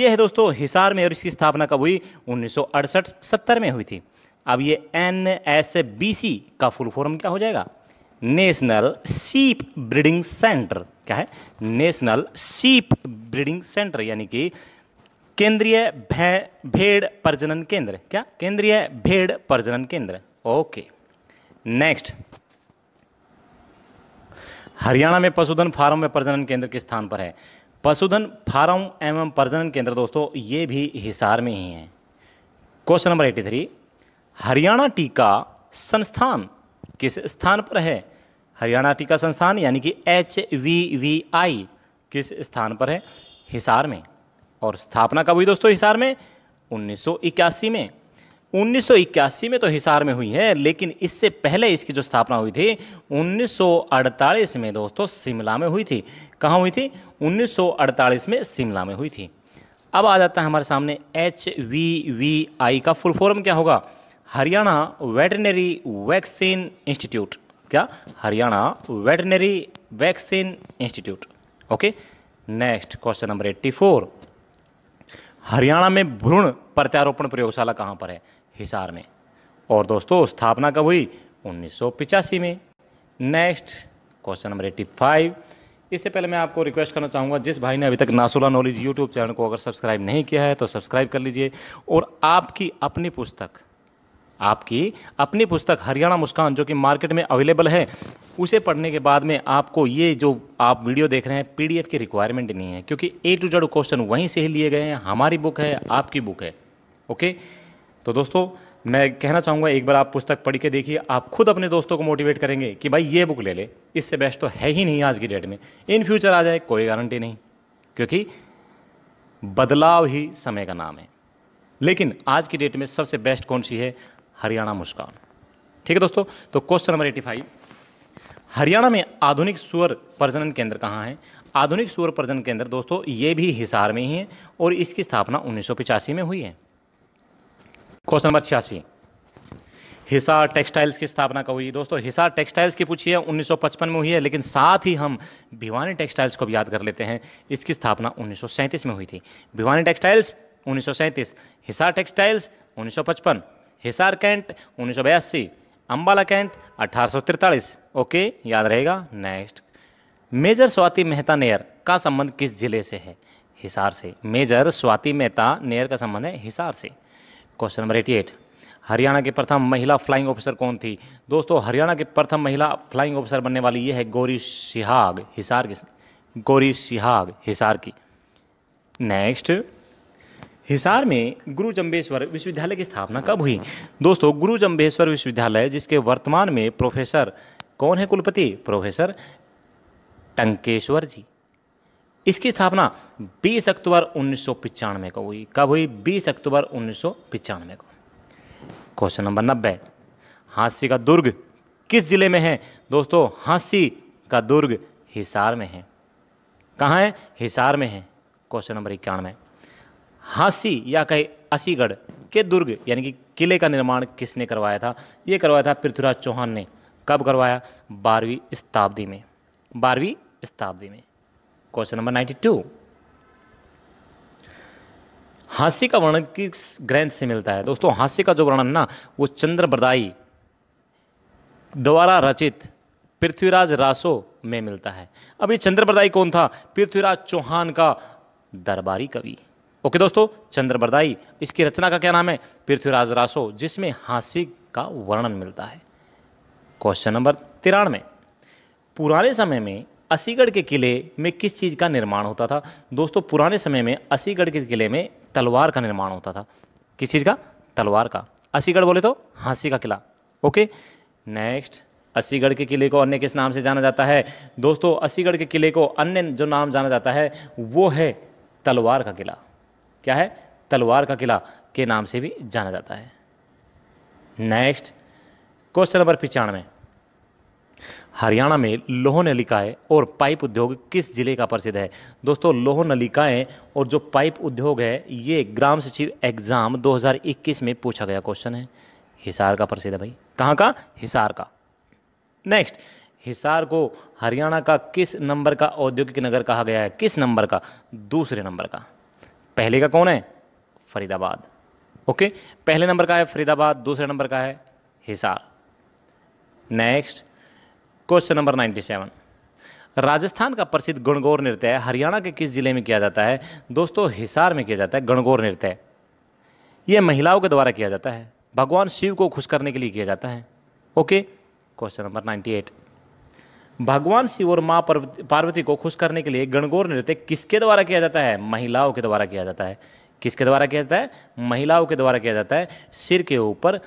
A: यह है दोस्तों हिसार में और इसकी स्थापना कब हुई उन्नीस सौ सत्तर में हुई थी अब ये एन एस बी सी का फुल फॉर्म क्या हो जाएगा नेशनल सीप ब्रीडिंग सेंटर क्या है नेशनल सीप ब्रीडिंग सेंटर यानी कि केंद्रीय भेड़ प्रजनन केंद्र क्या केंद्रीय भेड़ प्रजनन केंद्र ओके नेक्स्ट हरियाणा में पशुधन फार्म में प्रजनन केंद्र किस स्थान पर है पशुधन फार्म एवं प्रजनन केंद्र दोस्तों ये भी हिसार में ही है question number eighty three Haryana टीका संस्थान किस स्थान पर है हरियाणा टीका संस्थान यानी कि एच वी वी आई किस स्थान पर है हिसार में और स्थापना कब हुई दोस्तों हिसार में 1981 में 1981 में तो हिसार में हुई है लेकिन इससे पहले इसकी जो स्थापना हुई थी 1948 में दोस्तों शिमला में हुई थी कहाँ हुई थी 1948 में शिमला में हुई थी अब आ जाता है हमारे सामने एच वी वी आई का फुल फॉर्म क्या होगा हरियाणा वेटनरी वैक्सीन इंस्टीट्यूट क्या Haryana veterinary vaccine institute okay next question number eighty four Haryana में भ्रूण प्रत्यारोपण प्रयोगशाला कहाँ पर है हिसार में और दोस्तों स्थापना कब हुई उन्नीस में next question number eighty five इससे पहले मैं आपको रिक्वेस्ट करना चाहूँगा जिस भाई ने अभी तक नासुला नॉलेज यूट्यूब चैनल को अगर सब्सक्राइब नहीं किया है तो सब्सक्राइब कर लीजिए और आपकी अपनी पुस्तक आपकी अपनी पुस्तक हरियाणा मुस्कान जो कि मार्केट में अवेलेबल है उसे पढ़ने के बाद में आपको ये जो आप वीडियो देख रहे हैं पीडीएफ की रिक्वायरमेंट नहीं है क्योंकि ए टू जेड क्वेश्चन वहीं से ही लिए गए हैं हमारी बुक है आपकी बुक है ओके तो दोस्तों मैं कहना चाहूँगा एक बार आप पुस्तक पढ़ के देखिए आप खुद अपने दोस्तों को मोटिवेट करेंगे कि भाई ये बुक ले ले इससे बेस्ट तो है ही नहीं आज की डेट में इन फ्यूचर आ जाए कोई गारंटी नहीं क्योंकि बदलाव ही समय का नाम है लेकिन आज की डेट में सबसे बेस्ट कौन सी है हरियाणा मुस्कान ठीक है दोस्तों तो question number eighty five Haryana में आधुनिक सुअर प्रजनन केंद्र कहाँ है आधुनिक सुअर प्रजनन केंद्र दोस्तों ये भी हिसार में ही है और इसकी स्थापना उन्नीस में हुई है क्वेश्चन नंबर छियासी हिसार टेक्सटाइल्स की स्थापना कब हुई दोस्तों हिसार टेक्सटाइल्स की पूछी है 1955 में हुई है लेकिन साथ ही हम भिवानी टेक्सटाइल्स को भी याद कर लेते हैं इसकी स्थापना 1937 में हुई थी Bhiwani textiles 1937 Hisar textiles 1955 Hisar cantt उन्नीस अंबाला कैंट अठारह ओके याद रहेगा नेक्स्ट मेजर स्वाति मेहता नेयर का संबंध किस जिले से है हिसार से मेजर स्वाति मेहता नेयर का संबंध है हिसार से question number eighty eight Haryana की प्रथम महिला फ्लाइंग ऑफिसर कौन थी दोस्तों हरियाणा की प्रथम महिला फ्लाइंग ऑफिसर बनने वाली ये है गौरी सिहाग हिसार की गौरी सिहाग हिसार की नेक्स्ट हिसार में गुरु जम्बेश्वर विश्वविद्यालय की स्थापना कब हुई दोस्तों गुरु जम्बेश्वर विश्वविद्यालय जिसके वर्तमान में प्रोफेसर कौन है कुलपति प्रोफेसर टंकेश्वर जी इसकी स्थापना 20 अक्टूबर उन्नीस को हुई कब हुई 20 अक्टूबर उन्नीस को क्वेश्चन नंबर नब्बे हांसी का दुर्ग किस जिले में है दोस्तों हांसी का दुर्ग हिसार में है कहाँ है हिसार में है क्वेश्चन नंबर इक्यानवे हांसी या कहे असीगढ़ के दुर्ग यानी कि किले का निर्माण किसने करवाया था ये करवाया था पृथ्वीराज चौहान ने कब करवाया बारहवीं शताब्दी में बारहवीं शताब्दी में क्वेश्चन नंबर नाइन्टी टू हाँसी का वर्णन किस ग्रंथ से मिलता है दोस्तों हाँसी का जो वर्णन ना वो चंद्र बदाई द्वारा रचित पृथ्वीराज रासो में मिलता है अब ये चंद्र बदाई कौन था पृथ्वीराज चौहान का दरबारी कवि ओके दोस्तों चंद्र बदाई इसकी रचना का क्या नाम है पृथ्वीराज रासो जिसमें हाँसी का वर्णन मिलता है क्वेश्चन नंबर तिरानवे पुराने समय में असीगढ़ के किले में किस चीज़ का निर्माण होता था दोस्तों पुराने समय में असीगढ़ के किले में तलवार का निर्माण होता था किस चीज़ का तलवार का असीगढ़ बोले तो हाँसी का किला ओके नेक्स्ट असीगढ़ के किले को अन्य किस नाम से जाना जाता है दोस्तों असीगढ़ के किले को अन्य जो नाम जाना जाता है वो है तलवार का किला क्या है तलवार का किला के नाम से भी जाना जाता है नेक्स्ट क्वेश्चन नंबर पिचानवे हरियाणा में लोहो नलिकाएँ और पाइप उद्योग किस जिले का प्रसिद्ध है दोस्तों लोहो नलिकाएँ और जो पाइप उद्योग है ये ग्राम सचिव एग्ज़ाम 2021 में पूछा गया क्वेश्चन है हिसार का प्रसिद्ध है भाई कहाँ का हिसार का नेक्स्ट हिसार को हरियाणा का किस नंबर का औद्योगिक नगर कहा गया है किस नंबर का दूसरे नंबर का पहले का कौन है फरीदाबाद ओके पहले नंबर का है फरीदाबाद दूसरे नंबर का है Hisar next question number 97 Rajasthan का प्रसिद्ध गणगौर नृत्य हरियाणा के किस जिले में किया जाता है दोस्तों हिसार में किया जाता है गणगौर नृत्य यह महिलाओं के द्वारा किया जाता है भगवान शिव को खुश करने के लिए किया जाता है ओके क्वेश्चन नंबर 98 भगवान शिव और माँ पार्वती को खुश करने के लिए गणगौर नृत्य किसके द्वारा किया जाता है महिलाओं के द्वारा किया जाता है किसके द्वारा किया जाता है महिलाओं के द्वारा किया जाता है सिर के ऊपर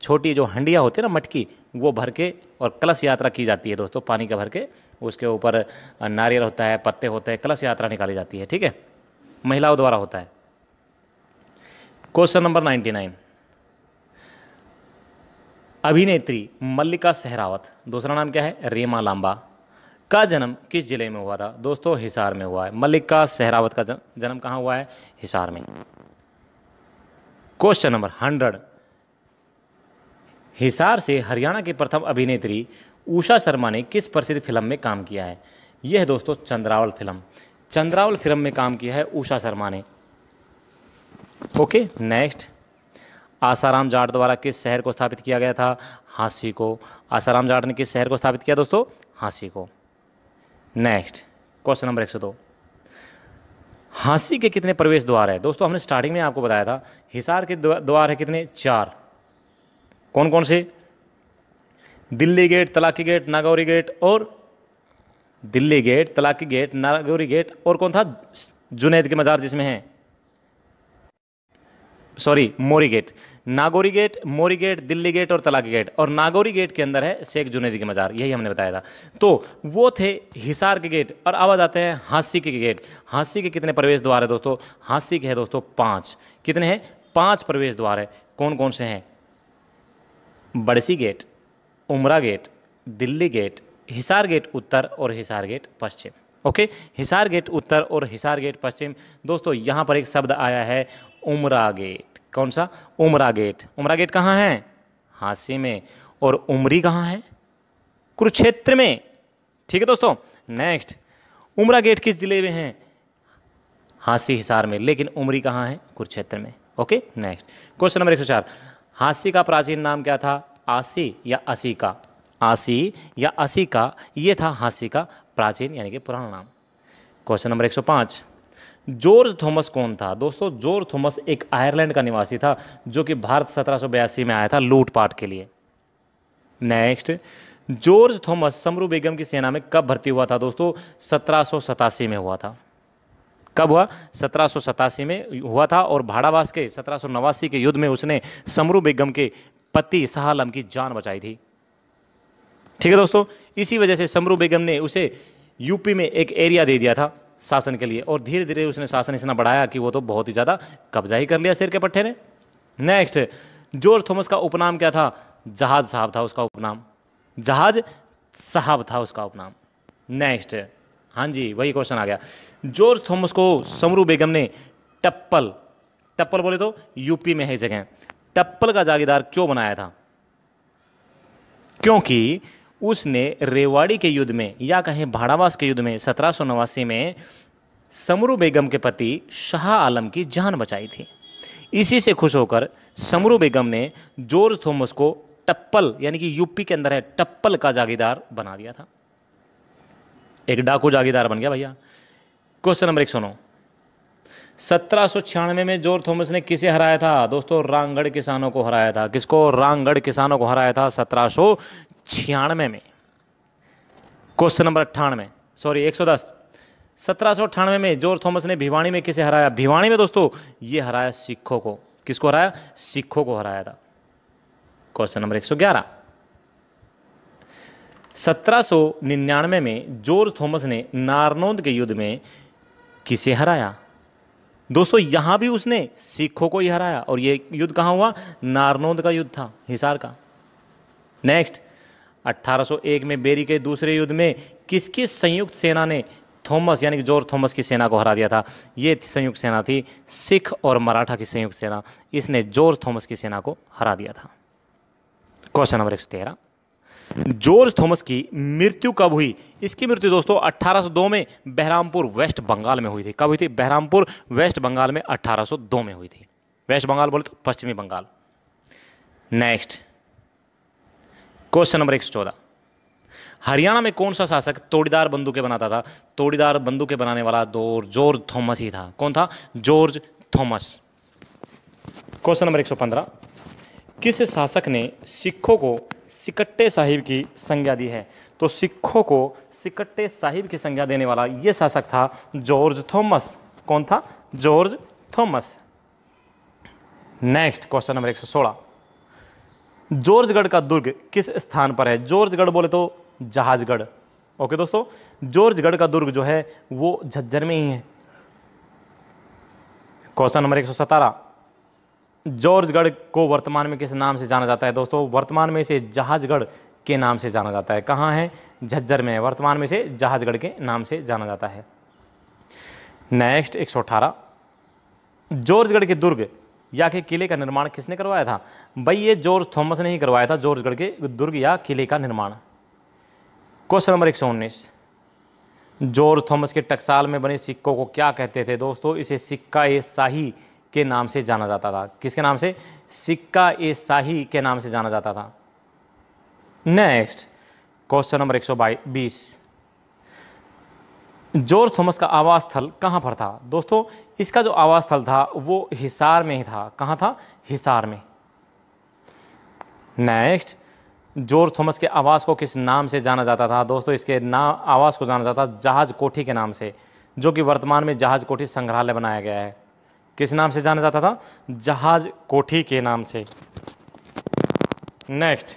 A: छोटी जो हंडिया होती है ना मटकी वो भर के और कलश यात्रा की जाती है दोस्तों पानी का भर के उसके ऊपर नारियल होता है पत्ते होते हैं कलश यात्रा निकाली जाती है ठीक है महिलाओं द्वारा होता है क्वेश्चन नंबर नाइन्टी नाइन अभिनेत्री मल्लिका सहरावत दूसरा नाम क्या है रेमा लांबा का जन्म किस जिले में हुआ था दोस्तों हिसार में हुआ है मल्लिका सहरावत का जन्म कहाँ हुआ है हिसार में क्वेश्चन नंबर हंड्रेड हिसार से हरियाणा की प्रथम अभिनेत्री उषा शर्मा ने किस प्रसिद्ध फिल्म में काम किया है यह दोस्तों चंद्रावल फिल्म चंद्रावल फिल्म में काम किया है उषा शर्मा ने ओके नेक्स्ट आसाराम जाट द्वारा किस शहर को स्थापित किया गया था हांसी को आसाराम जाट ने किस शहर को स्थापित किया दोस्तों हांसी को नेक्स्ट क्वेश्चन नंबर एक सौ दो हांसी के कितने प्रवेश द्वार है दोस्तों हमने स्टार्टिंग में आपको बताया था हिसार के द्वार है कितने चार कौन कौन से Delhi gate Talaki gate Nagauri gate और Delhi gate Talaki gate Nagauri gate और कौन था जुनेद के मज़ार जिसमें है sorry Mori gate Nagauri gate Mori gate Delhi gate और तलाकी गेट और नागौरी गेट के अंदर है शेख जुनेदी के मज़ार यही हमने बताया था तो वो थे हिसार के गेट और आवाज़ आते हैं हाँसी के गेट हाँसी के कितने प्रवेश द्वार है दोस्तों हाँसी के है दोस्तों पाँच कितने हैं पाँच प्रवेश द्वार है कौन कौन से हैं Badsi gate Umra gate Delhi gate Hisar gate उत्तर और हिसार गेट पश्चिम ओके हिसार गेट उत्तर और हिसार गेट पश्चिम दोस्तों यहाँ पर एक शब्द आया है उमरा गेट कौन सा उमरा गेट उमरा गेट कहाँ है हाँसी में और उमरी कहाँ है कुरुक्षेत्र में ठीक है दोस्तों नेक्स्ट उमरा गेट किस जिले में है हाँसी हिसार में लेकिन उमरी कहाँ है कुरुक्षेत्र में ओके नेक्स्ट क्वेश्चन नंबर एक सौ चार हांसी का प्राचीन नाम क्या था आसी या असी का आसी या असी का ये था हांसी का प्राचीन यानी कि पुराना नाम क्वेश्चन नंबर 105 जॉर्ज थॉमस कौन था दोस्तों जॉर्ज थॉमस एक आयरलैंड का निवासी था जो कि भारत सत्रह में आया था लूटपाट के लिए next George Thomas Samru Begum की सेना में कब भर्ती हुआ था दोस्तों सत्रह में हुआ था कब हुआ सत्रह में हुआ था और भाड़ावास के सत्रह के युद्ध में उसने समरू बेगम के पति शाह की जान बचाई थी ठीक है दोस्तों इसी वजह से समरू बेगम ने उसे यूपी में एक एरिया दे दिया था शासन के लिए और धीरे धीरे उसने शासन इतना बढ़ाया कि वो तो बहुत ही ज़्यादा कब्जा ही कर लिया शेर के पट्टे ने नेक्स्ट जॉर्ज थॉमस का उपनाम क्या था जहाज साहब था उसका उपनाम जहाज साहब था उसका उपनाम नेक्स्ट हाँ जी वही क्वेश्चन आ गया जॉर्ज थॉमस को समरू बेगम ने टप्पल टप्पल बोले तो यूपी में है जगह टप्पल का जागीदार क्यों बनाया था क्योंकि उसने रेवाड़ी के युद्ध में या कहें भाड़ावास के युद्ध में सत्रह में समरू बेगम के पति शाह आलम की जान बचाई थी इसी से खुश होकर समरू बेगम ने जॉर्ज थॉमस को टप्पल यानी कि यूपी के अंदर है टप्पल का जागीदार बना दिया था एक डाकू जागीदार बन गया भैया क्वेश्चन नंबर एक सुनो सत्रह छियानवे में जोर थॉमस ने किसे हराया था दोस्तों रामगढ़ किसानों को हराया था किसको रामगढ़ किसानों को हराया था सत्रह छियानवे में क्वेश्चन नंबर अट्ठानवे सॉरी एक सौ दस सत्रह सौ अट्ठानवे में जोर थॉमस ने भिवानी में किसे हराया भिवानी में दोस्तों ये हराया सिखों को किसको हराया सिखों को हराया था क्वेश्चन नंबर एक सौ ग्यारह 1799 में जॉर्ज थॉमस ने नारनौंद के युद्ध में किसे हराया दोस्तों यहां भी उसने सिखों को ही हराया और ये युद्ध कहां हुआ नारनौंद का युद्ध था हिसार का नेक्स्ट 1801 में बेरी के दूसरे युद्ध में किसकी संयुक्त सेना ने थॉमस यानी कि जॉर्ज थॉमस की सेना को हरा दिया था ये संयुक्त सेना थी सिख और मराठा की संयुक्त सेना इसने जॉर्ज थॉमस की सेना को हरा दिया था क्वेश्चन नंबर एक सौ तेरह जॉर्ज थॉमस की मृत्यु कब हुई इसकी मृत्यु दोस्तों 1802 में बहरामपुर वेस्ट बंगाल में हुई थी कब हुई थी बहरामपुर वेस्ट बंगाल में 1802 में हुई थी वेस्ट बंगाल बोले तो पश्चिमी बंगाल नेक्स्ट क्वेश्चन नंबर एक हरियाणा में कौन सा शासक तोड़ीदार बंदूकें बनाता था तोड़ीदार बंदूकें बनाने वाला दौर जॉर्ज थॉमस ही था कौन था जॉर्ज थॉमस क्वेश्चन नंबर 115 किस शासक ने सिखों को सिकट्टे साहिब की संज्ञा दी है तो सिखों को सिकट्टे साहिब की संज्ञा देने वाला ये शासक था जॉर्ज थॉमस कौन था George Thomas next question number 116 Georgegarh का दुर्ग किस स्थान पर है जॉर्जगढ़ बोले तो जहाजगढ़ ओके दोस्तों जॉर्जगढ़ का दुर्ग जो है वो झज्जर में ही है क्वेश्चन नंबर एक सौ सतारह जॉर्जगढ़ को वर्तमान में किस नाम से जाना जाता है दोस्तों वर्तमान में इसे जहाजगढ़ के नाम से जाना जाता है कहाँ है झज्जर में वर्तमान में इसे जहाजगढ़ के नाम से जाना जाता है नेक्स्ट एक जॉर्जगढ़ के दुर्ग या के किले का निर्माण किसने करवाया था भाई ये जॉर्ज थॉमस ने ही करवाया था जॉर्जगढ़ के दुर्ग या किले का निर्माण क्वेश्चन नंबर एक जॉर्ज थॉमस के टकसाल में बने सिक्कों को क्या कहते थे दोस्तों इसे सिक्का ए शाही के नाम से जाना जाता था किसके नाम से सिक्का ए शाही के नाम से जाना जाता था नेक्स्ट क्वेश्चन नंबर एक सौ बीस जॉर्ज थॉमस का आवास स्थल कहाँ पर था दोस्तों इसका जो आवास स्थल था वो हिसार में ही था कहाँ था हिसार में नेक्स्ट जॉर्ज थॉमस के आवास को किस नाम से जाना जाता था दोस्तों इसके नाम आवास को जाना जाता जहाज कोठी के नाम से जो कि वर्तमान में जहाज कोठी संग्रहालय बनाया गया है किस नाम से जाना जाता था जहाज कोठी के नाम से नेक्स्ट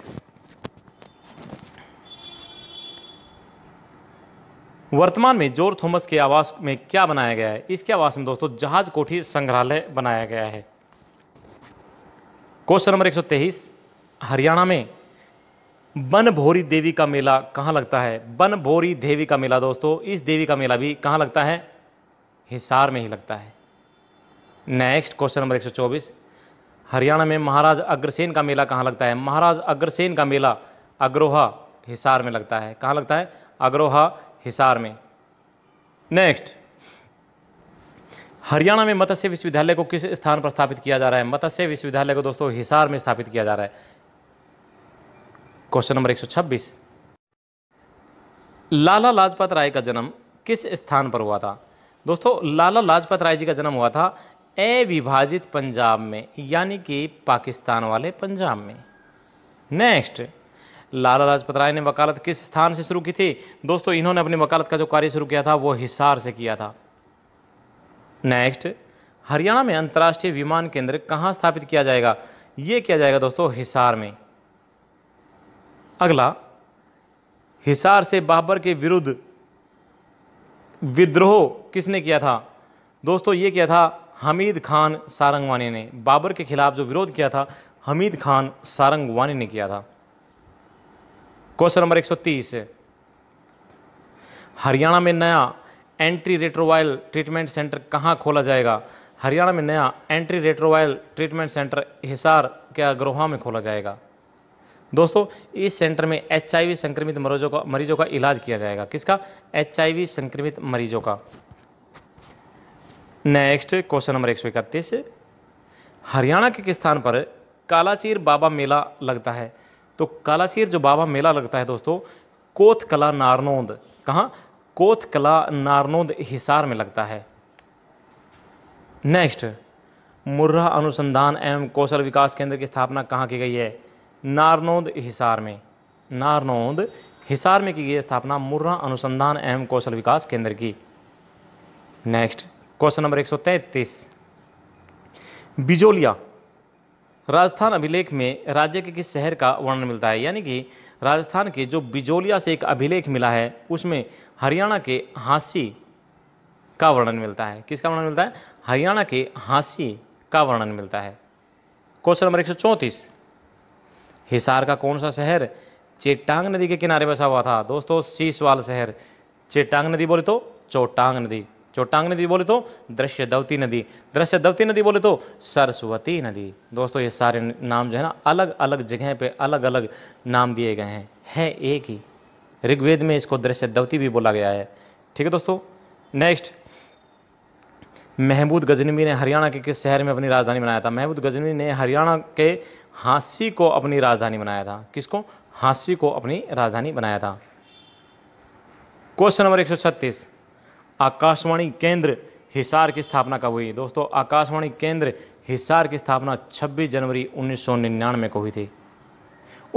A: वर्तमान में जोर थॉमस के आवास में क्या बनाया गया है इसके आवास में दोस्तों जहाज कोठी संग्रहालय बनाया गया है क्वेश्चन नंबर 123 हरियाणा में बन भोरी देवी का मेला कहां लगता है बन भोरी देवी का मेला दोस्तों इस देवी का मेला भी कहां लगता है हिसार में ही लगता है नेक्स्ट क्वेश्चन नंबर 124 हरियाणा में महाराज अग्रसेन का मेला कहाँ लगता है महाराज अग्रसेन का मेला अग्रोहा हिसार में लगता है कहाँ लगता है अग्रोहा हिसार में नेक्स्ट हरियाणा में मत्स्य विश्वविद्यालय को किस स्थान पर स्थापित किया जा रहा है मत्स्य विश्वविद्यालय को दोस्तों हिसार में स्थापित किया जा रहा है क्वेश्चन नंबर 126 लाला लाजपत राय का जन्म किस स्थान पर हुआ था दोस्तों लाला लाजपत राय जी का जन्म हुआ था अविभाजित पंजाब में यानी कि पाकिस्तान वाले पंजाब में नेक्स्ट लाला लाजपत राय ने वकालत किस स्थान से शुरू की थी दोस्तों इन्होंने अपनी वकालत का जो कार्य शुरू किया था वो हिसार से किया था नेक्स्ट हरियाणा में अंतर्राष्ट्रीय विमान केंद्र कहाँ स्थापित किया जाएगा ये किया जाएगा दोस्तों हिसार में अगला हिसार से बाबर के विरुद्ध विद्रोह किसने किया था दोस्तों ये किया था हमीद खान सारंगवानी ने बाबर के खिलाफ जो विरोध किया था हमीद खान सारंगवानी ने किया था क्वेश्चन नंबर 130 हरियाणा में नया एंट्री रेट्रोवाइल ट्रीटमेंट सेंटर कहाँ खोला जाएगा हरियाणा में नया anti retroviral treatment centre Hisar के अग्रोहा में खोला जाएगा दोस्तों इस सेंटर में एच संक्रमित मरीजों का मरीजों का इलाज किया जाएगा किसका एच संक्रमित मरीजों का नेक्स्ट क्वेश्चन नंबर एक सौ इकतीस हरियाणा के किस स्थान पर कालाचीर बाबा मेला लगता है तो कालाचीर जो बाबा मेला लगता है दोस्तों कोथकला नारनोंद कहाँ कोथकला नारनोंद हिसार में लगता है नेक्स्ट मुर्रा अनुसंधान एवं कौशल विकास केंद्र की स्थापना कहाँ की गई है नारनोंद हिसार में नारनोंद हिसार में की गई स्थापना मुर्रा अनुसंधान एवं कौशल विकास केंद्र की नेक्स्ट क्वेश्चन नंबर एक सौ तैंतीस बिजोलिया राजस्थान अभिलेख में राज्य के किस शहर का वर्णन मिलता है यानी कि राजस्थान के जो बिजोलिया से एक अभिलेख मिला है उसमें हरियाणा के हाँसी का वर्णन मिलता है किसका वर्णन मिलता है हरियाणा के हाँसी का वर्णन मिलता है क्वेश्चन नंबर एक सौ चौंतीस हिसार का कौन सा शहर चेटांग नदी के किनारे बसा हुआ था दोस्तों सीसवाल शहर चेटांग नदी बोले तो चौटांग नदी चोटांग नदी बोले तो दृश्य दवती नदी दृश्य दवती नदी बोले तो सरस्वती नदी दोस्तों ये सारे नाम जो है ना अलग अलग जगह पे अलग अलग नाम दिए गए हैं है एक ही ऋग्वेद में इसको दृश्य दवती भी बोला गया है ठीक है दोस्तों नेक्स्ट महमूद गजनवी ने हरियाणा के किस शहर में अपनी राजधानी बनाया था महमूद गजनवी ने हरियाणा के हांसी को अपनी राजधानी बनाया था किसको हांसी को अपनी राजधानी बनाया था क्वेश्चन नंबर एक सौ छत्तीस आकाशवाणी केंद्र हिसार की स्थापना कब हुई दोस्तों आकाशवाणी केंद्र हिसार की स्थापना 26 जनवरी 1999 को हुई थी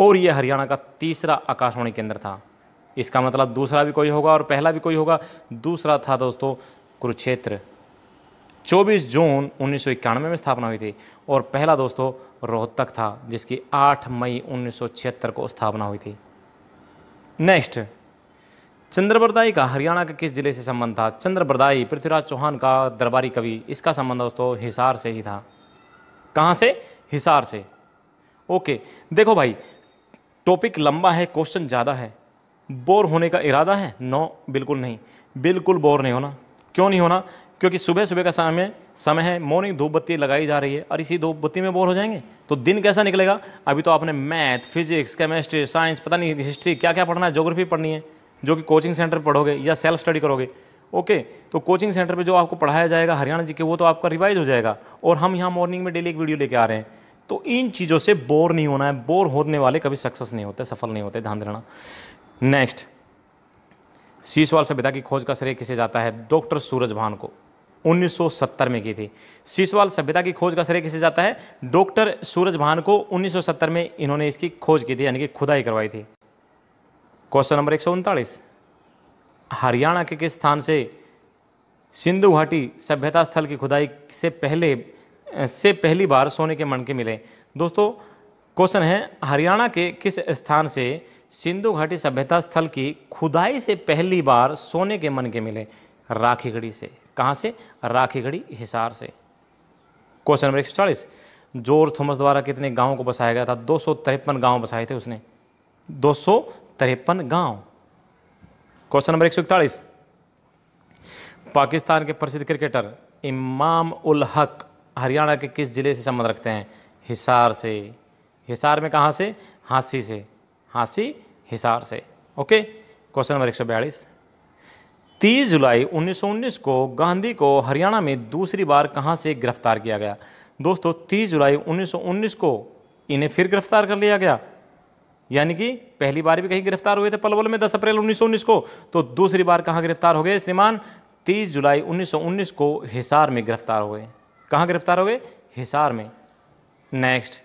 A: और यह हरियाणा का तीसरा आकाशवाणी केंद्र था इसका मतलब दूसरा भी कोई होगा और पहला भी कोई होगा दूसरा था दोस्तों कुरुक्षेत्र 24 जून उन्नीस में स्थापना हुई थी और पहला दोस्तों रोहतक था जिसकी 8 मई उन्नीस को स्थापना हुई थी नेक्स्ट चंद्रबरदाई का हरियाणा के किस जिले से संबंध था चंद्रबरदाई पृथ्वीराज चौहान का दरबारी कवि इसका संबंध दोस्तों हिसार से ही था कहाँ से हिसार से ओके देखो भाई टॉपिक लंबा है क्वेश्चन ज़्यादा है बोर होने का इरादा है नो बिल्कुल नहीं बिल्कुल बोर नहीं होना क्यों नहीं होना क्योंकि सुबह सुबह का समय समय है मॉर्निंग धूप बत्ती लगाई जा रही है और इसी धूप बत्ती में बोर हो जाएंगे तो दिन कैसा निकलेगा अभी तो आपने मैथ फिजिक्स केमिस्ट्री साइंस पता नहीं हिस्ट्री क्या क्या पढ़ना है जोग्राफी पढ़नी है जो कि कोचिंग सेंटर पढ़ोगे या सेल्फ स्टडी करोगे ओके तो कोचिंग सेंटर पे जो आपको पढ़ाया जाएगा हरियाणा जी के वो तो आपका रिवाइज हो जाएगा और हम यहाँ मॉर्निंग में डेली एक वीडियो लेके आ रहे हैं तो इन चीज़ों से बोर नहीं होना है बोर होने वाले कभी सक्सेस नहीं होते सफल नहीं होते ध्यान देना नेक्स्ट सीसवाल सभ्यता की खोज का श्रेय किसे जाता है डॉक्टर सूरज भान को 1970 में की थी सीसवाल सभ्यता की खोज का श्रेय किसे जाता है डॉक्टर सूरज भान को 1970 में इन्होंने इसकी खोज की थी यानी कि खुदाई करवाई थी क्वेश्चन नंबर एक हरियाणा के किस स्थान से सिंधु घाटी सभ्यता स्थल की खुदाई से पहले से पहली बार सोने के मणके मिले दोस्तों क्वेश्चन है हरियाणा के किस स्थान से सिंधु घाटी सभ्यता स्थल की खुदाई से पहली बार सोने के मणके मिले राखीगढ़ी से कहाँ से राखीगढ़ी हिसार से क्वेश्चन नंबर एक जोर थॉमस द्वारा कितने गांवों को बसाया गया था दो सौ तिरपन गाँव बसाए थे उसने दो सौ तिरपन गांव क्वेश्चन नंबर एक सौ इकतालीस पाकिस्तान के प्रसिद्ध क्रिकेटर इमाम उल हक हरियाणा के किस ज़िले से संबंध रखते हैं हिसार से हिसार में कहाँ से हाँसी से हाँसी हिसार से ओके क्वेश्चन नंबर एक सौ बयालीस तीस जुलाई 1919 को गांधी को हरियाणा में दूसरी बार कहाँ से गिरफ्तार किया गया दोस्तों 30 जुलाई 1919 को इन्हें फिर गिरफ्तार कर लिया गया यानी कि पहली बार भी कहीं गिरफ्तार हुए थे पलवल में 10 अप्रैल 1919 को तो दूसरी बार कहाँ गिरफ्तार हो गए श्रीमान 30 जुलाई 1919 को हिसार में गिरफ्तार हुए कहाँ गिरफ्तार हो गए हिसार में नेक्स्ट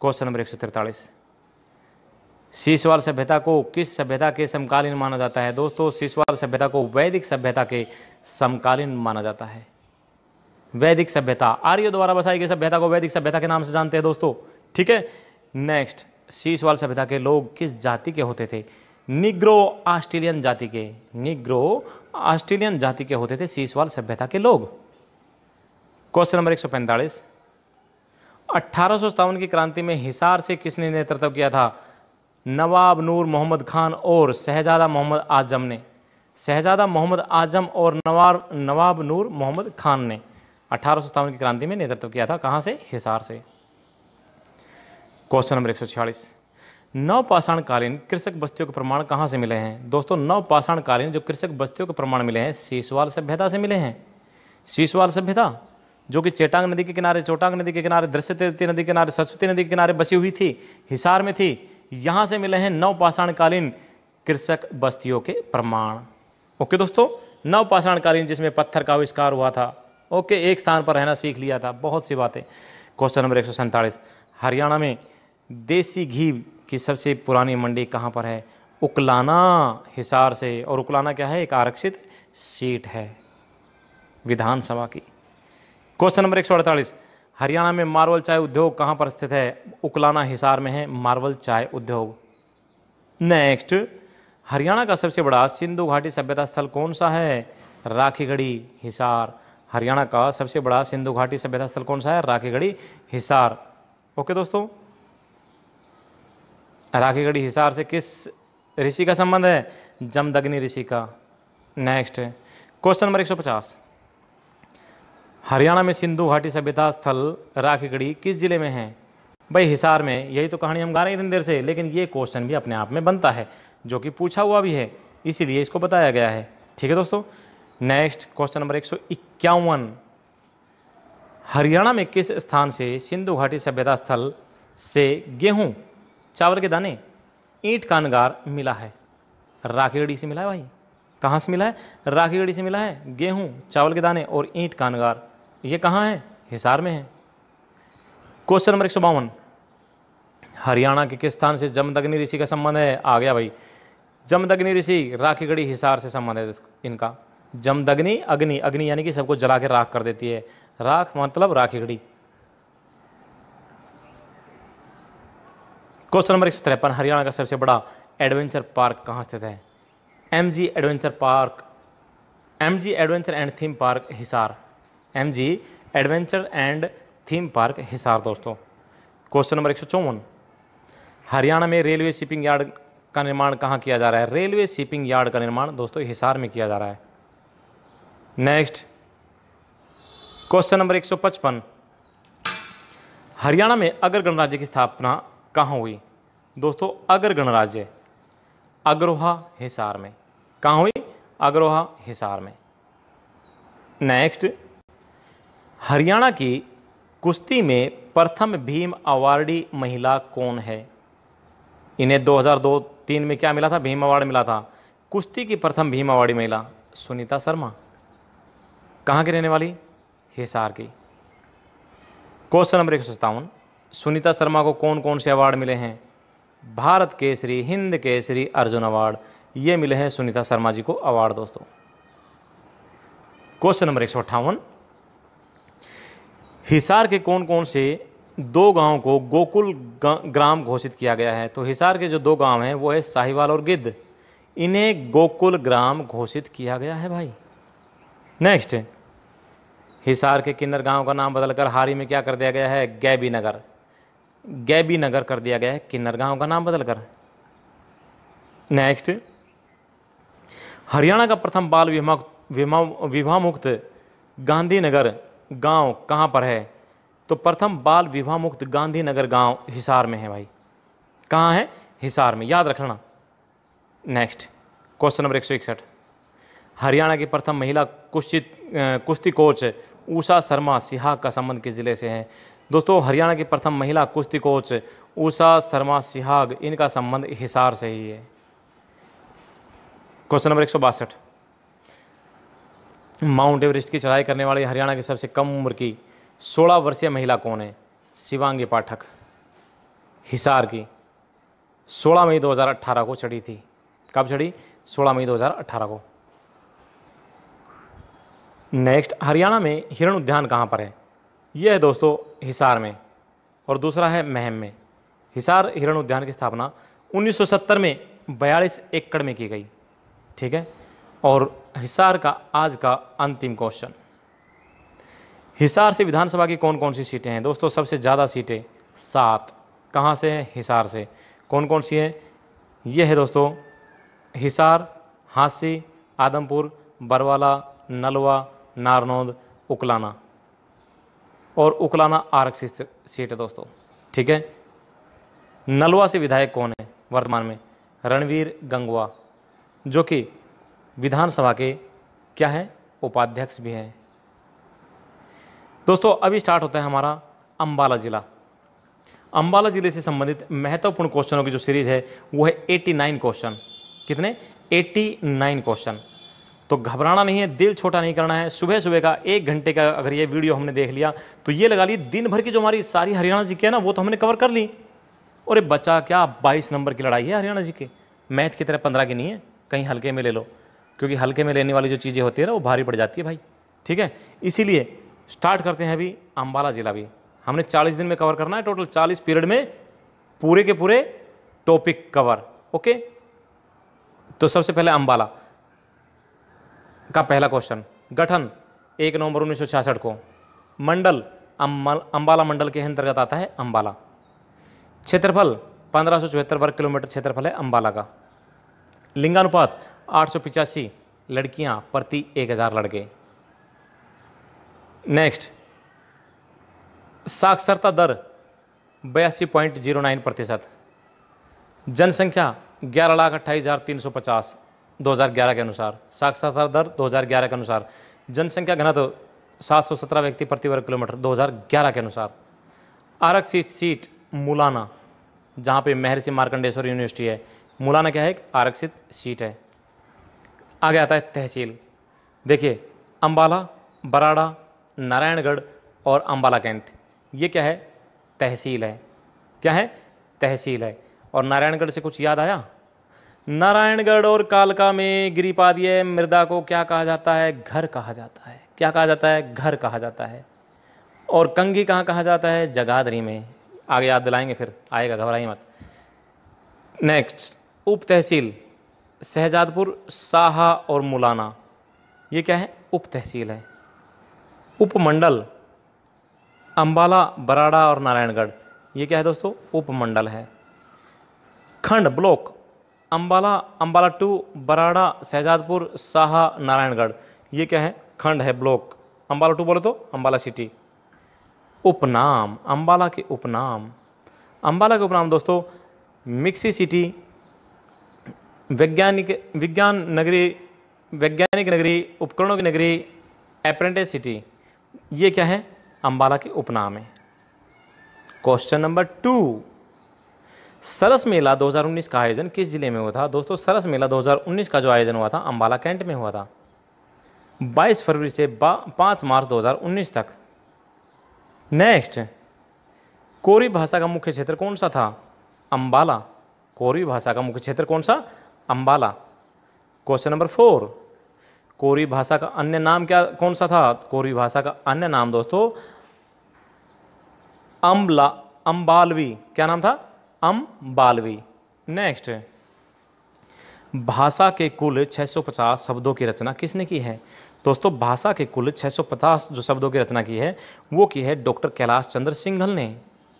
A: क्वेश्चन नंबर एक सौ तिरतालीस सभ्यता को किस सभ्यता के समकालीन माना जाता है दोस्तों शीशवार सभ्यता को वैदिक सभ्यता के समकालीन माना जाता है वैदिक सभ्यता आर्यो द्वारा बसाई गई सभ्यता को वैदिक सभ्यता के नाम से जानते हैं दोस्तों ठीक है नेक्स्ट सीसवाल सभ्यता के लोग किस जाति के होते थे निग्रो ऑस्ट्रेलियन जाति के निग्रो ऑस्ट्रेलियन जाति के होते थे सीसवाल सभ्यता के लोग क्वेश्चन नंबर एक सौ पैंतालीस अट्ठारह की क्रांति में हिसार से किसने नेतृत्व किया था नवाब नूर मोहम्मद खान और शहजादा मोहम्मद आजम ने शहजादा मोहम्मद आजम और नवाब नवाब नूर मोहम्मद खान ने अठारह की क्रांति में नेतृत्व किया था कहाँ से हिसार से क्वेश्चन नंबर एक सौ छियालीस नवपाषाणकालीन कृषक बस्तियों के प्रमाण कहाँ से मिले हैं दोस्तों नवपाषाणकालीन जो कृषक बस्तियों के प्रमाण मिले हैं शीशवाल सभ्यता से मिले हैं शीशवाल सभ्यता जो कि चेटांग नदी के किनारे चोटांग नदी के किनारे दृश्य तीर्थी नदी के किनारे सरस्वती नदी के किनारे बसी हुई थी हिसार में थी यहाँ से मिले हैं नवपाषाणकालीन कृषक बस्तियों के प्रमाण ओके दोस्तों नवपाषाणकालीन जिसमें पत्थर का आविष्कार हुआ था ओके एक स्थान पर रहना सीख लिया था बहुत सी बातें क्वेश्चन नंबर एक हरियाणा में देसी घी की सबसे पुरानी मंडी कहाँ पर है उकलाना हिसार से और उकलाना क्या है एक आरक्षित सीट है विधानसभा की क्वेश्चन नंबर एक सौ अड़तालीस हरियाणा में मार्बल चाय उद्योग कहाँ पर स्थित है उकलाना हिसार में है मार्बल चाय उद्योग नेक्स्ट हरियाणा का सबसे बड़ा सिंधु घाटी सभ्यता स्थल कौन सा है राखीगढ़ी हिसार हरियाणा का सबसे बड़ा सिंधु घाटी सभ्यता स्थल कौन सा है राखीगढ़ी हिसार ओके दोस्तों राखीगढ़ी हिसार से किस ऋषि का संबंध है जमदग्नि ऋषि का नेक्स्ट क्वेश्चन नंबर 150 हरियाणा में सिंधु घाटी सभ्यता स्थल राखीगढ़ी किस जिले में है भाई हिसार में यही तो कहानी हम गा रहे हैं इतनी देर से लेकिन ये क्वेश्चन भी अपने आप में बनता है जो कि पूछा हुआ भी है इसीलिए इसको बताया गया है ठीक है दोस्तों नेक्स्ट क्वेश्चन नंबर एक हरियाणा में किस स्थान से सिंधु घाटी सभ्यता स्थल से गेहूं चावल के दाने ईंट का अनगार मिला है राखीगढ़ी से मिला है भाई कहाँ से मिला है राखीगढ़ी से मिला है गेहूँ चावल के दाने और ईंट का अनगार ये कहाँ है हिसार में है क्वेश्चन नंबर एक सौ बावन हरियाणा के किस स्थान से जमदग्नि ऋषि का संबंध है आ गया भाई जमदग्नि ऋषि राखीगढ़ी हिसार से संबंध है इनका जमदग्नि अग्नि अग्नि यानी कि सबको जला के राख कर देती है राख मतलब राखीगढ़ी क्वेश्चन नंबर एक सौ तिरपन हरियाणा का सबसे बड़ा एडवेंचर पार्क कहाँ स्थित है M G adventure park M G adventure and theme park Hisar M G adventure and theme park Hisar दोस्तों क्वेश्चन नंबर एक सौ चौवन हरियाणा में रेलवे शिपिंग यार्ड का निर्माण कहाँ किया जा रहा है रेलवे शिपिंग यार्ड का निर्माण दोस्तों हिसार में किया जा रहा है नेक्स्ट क्वेश्चन नंबर एक सौ पचपन हरियाणा में अगर गणराज्य की स्थापना कहाँ हुई दोस्तों अगर गणराज्य अग्रोहा हिसार में कहाँ हुई अग्रोहा हिसार में नेक्स्ट हरियाणा की कुश्ती में प्रथम भीम अवार्डी महिला कौन है इन्हें 2002-3 में क्या मिला था भीम अवार्ड मिला था कुश्ती की प्रथम भीम अवार्डी महिला सुनीता शर्मा कहाँ की रहने वाली हिसार की क्वेश्चन नंबर एक सौ सत्तावन सुनीता शर्मा को कौन कौन से अवार्ड मिले हैं भारत केसरी हिंद केसरी अर्जुन अवार्ड ये मिले हैं सुनीता शर्मा जी को अवार्ड दोस्तों क्वेश्चन नंबर एक सौ अट्ठावन हिसार के कौन कौन से दो गांव को गोकुल ग्राम घोषित किया गया है तो हिसार के जो दो गांव हैं वो है साहिवाल और गिद्ध इन्हें गोकुल ग्राम घोषित किया गया है भाई नेक्स्ट हिसार के किन्नर गांव का नाम बदलकर हारी में क्या कर दिया गया है गैबी नगर गैबी नगर कर दिया गया है किन्नर गांव का नाम बदलकर नेक्स्ट हरियाणा का प्रथम बाल विवाह विवाह मुक्त गांधीनगर गांव कहां पर है तो प्रथम बाल विवाह मुक्त गांधीनगर गांव हिसार में है भाई कहां है हिसार में याद रखना नेक्स्ट क्वेश्चन नंबर एक सौ इकसठ हरियाणा की प्रथम महिला कुश्ती कुश्ती कोच उषा शर्मा सिहा का संबंध किस जिले से है दोस्तों हरियाणा की प्रथम महिला कुश्ती कोच उषा शर्मा सिहाग इनका संबंध हिसार से ही है क्वेश्चन नंबर एक माउंट एवरेस्ट की चढ़ाई करने वाली हरियाणा की सबसे कम उम्र की 16 वर्षीय महिला कौन है शिवांगी पाठक हिसार की 16 मई 2018 को चढ़ी थी कब चढ़ी 16 मई 2018 को नेक्स्ट हरियाणा में हिरण उद्यान कहाँ पर है यह है दोस्तों हिसार में और दूसरा है महम में हिसार हिरण उद्यान की स्थापना 1970 में बयालीस एकड़ में की गई ठीक है और हिसार का आज का अंतिम क्वेश्चन हिसार से विधानसभा की कौन कौन सी सीटें हैं दोस्तों सबसे ज़्यादा सीटें सात कहाँ से हैं हिसार से कौन कौन सी है ये है दोस्तों हिसार हाँसी आदमपुर बरवाला नलवा नारनौंद उकलाना और उकलाना आरक्षित सीट है दोस्तों ठीक है नलवा से विधायक कौन है वर्तमान में रणवीर गंगवा जो कि विधानसभा के क्या है उपाध्यक्ष भी हैं दोस्तों अभी स्टार्ट होता है हमारा अम्बाला ज़िला अम्बाला ज़िले से संबंधित महत्वपूर्ण क्वेश्चनों की जो सीरीज़ है वो है 89 क्वेश्चन कितने 89 क्वेश्चन तो घबराना नहीं है दिल छोटा नहीं करना है सुबह सुबह का एक घंटे का अगर ये वीडियो हमने देख लिया तो ये लगा ली दिन भर की जो हमारी सारी हरियाणा जी की है ना वो तो हमने कवर कर ली और बचा क्या बाईस नंबर की लड़ाई है हरियाणा जी की मैथ की तरह पंद्रह की नहीं है कहीं हल्के में ले लो क्योंकि हल्के में लेने वाली जो चीज़ें होती है ना वो भारी पड़ जाती है भाई ठीक है इसीलिए स्टार्ट करते हैं अभी अम्बाला ज़िला भी हमने 40 दिन में कवर करना है टोटल 40 पीरियड में पूरे के पूरे टॉपिक कवर ओके तो सबसे पहले अम्बाला का पहला क्वेश्चन गठन एक नवंबर उन्नीस को मंडल अंबाला मंडल के अंतर्गत आता है अंबाला क्षेत्रफल पंद्रह वर्ग किलोमीटर क्षेत्रफल है अंबाला का लिंगानुपात आठ लड़कियां प्रति एक हज़ार लड़के नेक्स्ट साक्षरता दर बयासी पॉइंट जीरो नाइन प्रतिशत जनसंख्या ग्यारह लाख अट्ठाईस हज़ार तीन सौ पचास 2011 के अनुसार साक्षरता दर 2011 के अनुसार जनसंख्या घनत्व 717 व्यक्ति प्रति वर्ग किलोमीटर 2011 के अनुसार आरक्षित सीट मुलाना जहाँ पे महर्षि मार्कंडेश्वर यूनिवर्सिटी है मुलाना क्या है एक आरक्षित सीट है आगे आता है तहसील देखिए अम्बाला बराड़ा नारायणगढ़ और अम्बाला कैंट ये क्या है तहसील है क्या है तहसील है और नारायणगढ़ से कुछ याद आया नारायणगढ़ और कालका में गिरिपादीय मृदा को क्या कहा जाता है घर कहा जाता है क्या कहा जाता है घर कहा जाता है और कंगी कहाँ कहा जाता है जगाधरी में आगे याद दिलाएंगे फिर आएगा घबराइए मत नेक्स्ट उप तहसील शहजादपुर साहा और मुलाना ये क्या है उप तहसील है उपमंडल अंबाला बराड़ा और नारायणगढ़ ये क्या है दोस्तों उपमंडल है खंड ब्लॉक अम्बाला अम्बाला टू बराड़ा शहजादपुर शाह नारायणगढ़ ये क्या है खंड है ब्लॉक अम्बाला टू बोले तो अम्बाला सिटी उपनाम अम्बाला के उपनाम अम्बाला के उपनाम दोस्तों मिक्सी सिटी वैज्ञानिक विज्ञान नगरी वैज्ञानिक नगरी उपकरणों की नगरी अप्रेंटिस सिटी ये क्या है अम्बाला के उपनाम है क्वेश्चन नंबर टू सरस मेला 2019 का आयोजन किस जिले में हुआ था दोस्तों सरस मेला 2019 का जो आयोजन हुआ था अम्बाला कैंट में हुआ था 22 फरवरी से पाँच मार्च 2019 तक नेक्स्ट कोरी भाषा का मुख्य क्षेत्र कौन सा था अम्बाला कोरी भाषा का मुख्य क्षेत्र कौन सा अम्बाला क्वेश्चन नंबर फोर कोरी भाषा का अन्य नाम क्या कौन सा था कोरी भाषा का अन्य नाम दोस्तों अम्बला अम्बालवी क्या नाम था अम बालवी नेक्स्ट भाषा के कुल 650 शब्दों की रचना किसने की है दोस्तों भाषा के कुल 650 जो शब्दों की रचना की है वो की है डॉक्टर कैलाश चंद्र सिंघल ने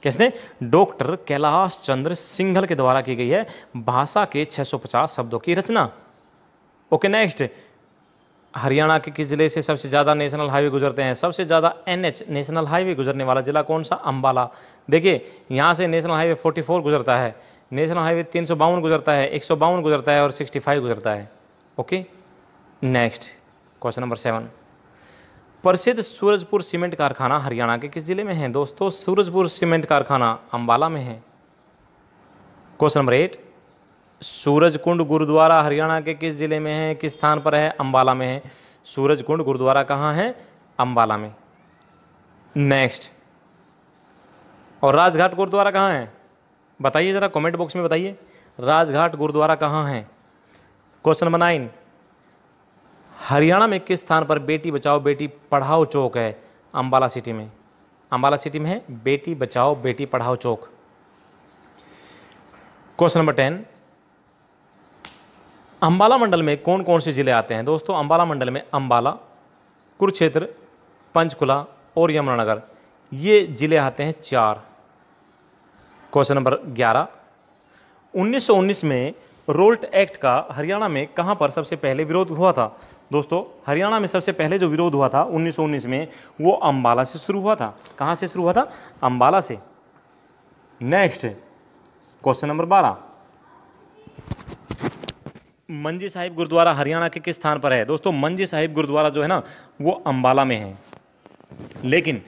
A: किसने डॉक्टर कैलाश चंद्र सिंघल के द्वारा की गई है भाषा के 650 शब्दों की रचना ओके नेक्स्ट हरियाणा के किस जिले से सबसे ज़्यादा नेशनल हाईवे गुजरते हैं सबसे ज़्यादा एनएच नेशनल हाईवे गुजरने वाला जिला कौन सा अंबाला देखिए यहाँ से नेशनल हाईवे 44 गुजरता है नेशनल हाईवे तीन गुजरता है एक गुजरता है और 65 गुजरता है okay next question number seven प्रसिद्ध सूरजपुर सीमेंट कारखाना हरियाणा के किस ज़िले में है दोस्तों सूरजपुर सीमेंट कारखाना अम्बाला में है क्वेश्चन नंबर एट कुंड गुरुद्वारा हरियाणा के किस ज़िले में है किस स्थान पर है अम्बाला में है कुंड गुरुद्वारा कहाँ है अम्बाला में नेक्स्ट और राजघाट गुरुद्वारा कहाँ है बताइए ज़रा कमेंट बॉक्स में बताइए राजघाट गुरुद्वारा कहाँ है क्वेश्चन नंबर नाइन हरियाणा में किस स्थान पर बेटी बचाओ बेटी पढ़ाओ चौक है अम्बाला सिटी में अम्बाला सिटी में है बेटी बचाओ बेटी पढ़ाओ चौक क्वेश्चन नंबर टेन अम्बाला मंडल में कौन कौन से ज़िले आते हैं दोस्तों अम्बाला मंडल में अम्बाला कुरुक्षेत्र पंचकुला और यमुनानगर ये ज़िले आते हैं चार क्वेश्चन नंबर 11 1919 में रोल्ट एक्ट का हरियाणा में कहां पर सबसे पहले विरोध हुआ था दोस्तों हरियाणा में सबसे पहले जो विरोध हुआ था 1919 में वो अंबाला से शुरू हुआ था कहां से शुरू हुआ था अंबाला से नेक्स्ट क्वेश्चन नंबर 12 मंजी साहिब गुरुद्वारा हरियाणा के किस स्थान पर है दोस्तों मंजी साहिब गुरुद्वारा जो है ना वो अम्बाला में है लेकिन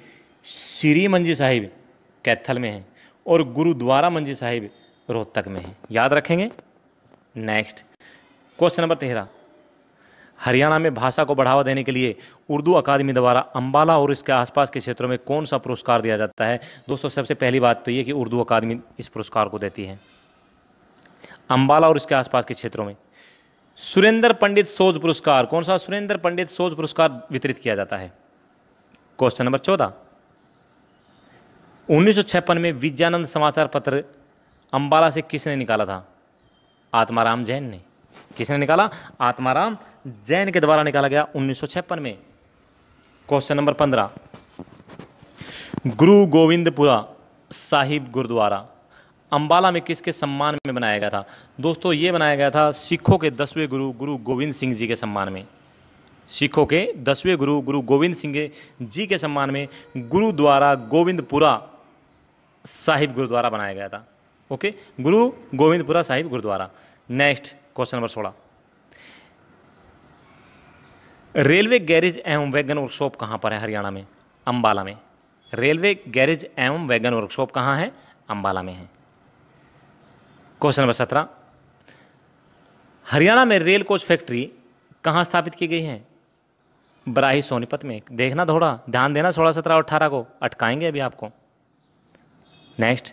A: श्री मंजी साहिब कैथल में है और गुरुद्वारा मंजी साहिब रोहतक में है याद रखेंगे नेक्स्ट क्वेश्चन नंबर तेरह हरियाणा में भाषा को बढ़ावा देने के लिए उर्दू अकादमी द्वारा अम्बाला और इसके आसपास के क्षेत्रों में कौन सा पुरस्कार दिया जाता है दोस्तों सबसे पहली बात तो ये कि उर्दू अकादमी इस पुरस्कार को देती है अम्बाला और इसके आसपास के क्षेत्रों में सुरेंद्र पंडित सोज पुरस्कार कौन सा सुरेंद्र पंडित सोज पुरस्कार वितरित किया जाता है क्वेश्चन नंबर चौदह उन्नीस में विज्ञानंद समाचार पत्र अम्बाला से किसने निकाला था आत्माराम जैन ने किसने निकाला आत्माराम जैन के द्वारा निकाला गया उन्नीस में क्वेश्चन नंबर पंद्रह गुरु गोविंदपुरा साहिब गुरुद्वारा अंबाला में किसके सम्मान में बनाया गया था दोस्तों ये बनाया गया था सिखों के दसवें गुरु गुरु गोविंद सिंह जी के सम्मान में सिखों के दसवें गुरु गुरु गोविंद सिंह जी के सम्मान में गुरुद्वारा गोविंदपुरा साहिब गुरुद्वारा बनाया गया था okay Guru Govindpura Sahib Gurudwara next question number सोलह रेलवे गैरेज एवं वैगन वर्कशॉप कहाँ पर है हरियाणा में अंबाला में रेलवे गैरेज एवं वैगन वर्कशॉप कहाँ है अंबाला में है क्वेश्चन नंबर सत्रह हरियाणा में रेल कोच फैक्ट्री कहाँ स्थापित की गई है बराही सोनीपत में देखना थोड़ा ध्यान देना सोलह सत्रह अठारह अट्ठारह को अटकाएंगे अभी आपको नेक्स्ट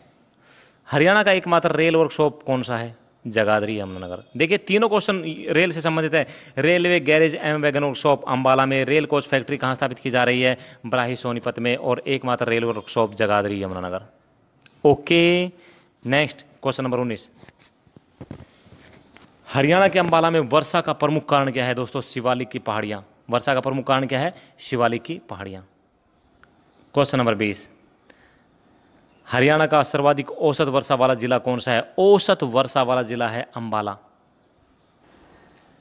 A: हरियाणा का एकमात्र रेल वर्कशॉप कौन सा है जगाधरी यमुनानगर देखिए तीनों क्वेश्चन रेल से संबंधित है रेलवे गैरेज एम वैगन वर्कशॉप अम्बाला में रेल कोच फैक्ट्री कहाँ स्थापित की जा रही है बराही सोनीपत में और एकमात्र rail workshop Jagadhri Yamunanagar okay next question number उन्नीस हरियाणा के अम्बाला में वर्षा का प्रमुख कारण क्या है दोस्तों शिवालिक की पहाड़ियाँ वर्षा का प्रमुख कारण क्या है शिवालिक की पहाड़ियाँ क्वेश्चन नंबर बीस हरियाणा का सर्वाधिक औसत वर्षा वाला जिला कौन सा है औसत वर्षा वाला जिला है अंबाला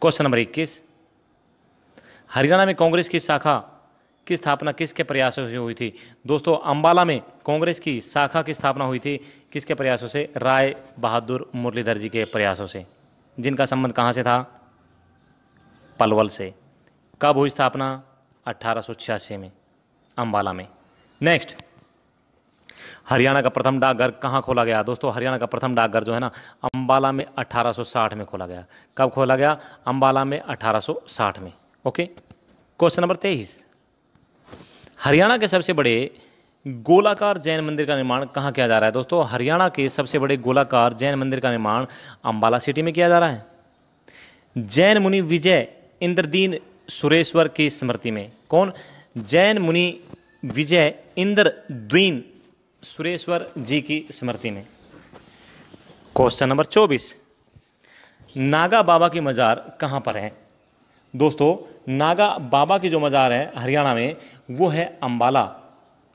A: क्वेश्चन नंबर इक्कीस हरियाणा में कांग्रेस की शाखा की स्थापना किसके प्रयासों से हुई थी दोस्तों अंबाला में कांग्रेस की शाखा की स्थापना हुई थी किसके प्रयासों से राय बहादुर मुरलीधर जी के प्रयासों से जिनका संबंध कहाँ से था पलवल से कब हुई स्थापना अट्ठारह में अंबाला में नेक्स्ट हरियाणा का प्रथम डाकघर कहाँ खोला गया दोस्तों हरियाणा का प्रथम डाकघर जो है ना अम्बाला में 1860 में खोला गया कब खोला गया अम्बाला में 1860 में ओके क्वेश्चन नंबर तेईस हरियाणा के सबसे बड़े गोलाकार जैन मंदिर का निर्माण कहाँ किया जा रहा है दोस्तों हरियाणा के सबसे बड़े गोलाकार जैन मंदिर का निर्माण अम्बाला सिटी में किया जा रहा है जैन मुनि विजय इंद्रदीन सुरेश्वर की स्मृति में कौन जैन मुनि विजय इंद्रद्वीन सुरेश्वर जी की स्मृति में क्वेश्चन नंबर चौबीस नागा बाबा की मज़ार कहाँ पर है दोस्तों नागा बाबा की जो मज़ार है हरियाणा में वो है अंबाला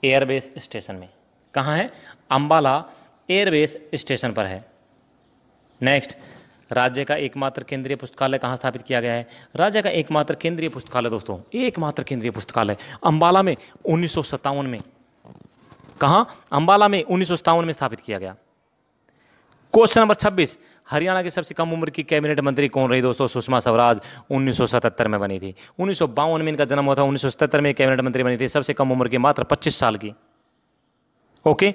A: एयरबेस स्टेशन में कहाँ है अंबाला एयरबेस स्टेशन पर है नेक्स्ट राज्य का एकमात्र केंद्रीय पुस्तकालय कहाँ स्थापित किया गया है राज्य का एकमात्र केंद्रीय पुस्तकालय दोस्तों एकमात्र केंद्रीय पुस्तकालय अम्बाला में उन्नीस में कहाँ अंबाला में उन्नीस में स्थापित किया गया क्वेश्चन नंबर 26 हरियाणा की सबसे कम उम्र की कैबिनेट मंत्री कौन रही दोस्तों सुषमा स्वराज 1977 में बनी थी उन्नीस में इनका जन्म हुआ था उन्नीस में कैबिनेट मंत्री बनी थी सबसे कम उम्र की मात्र 25 साल की ओके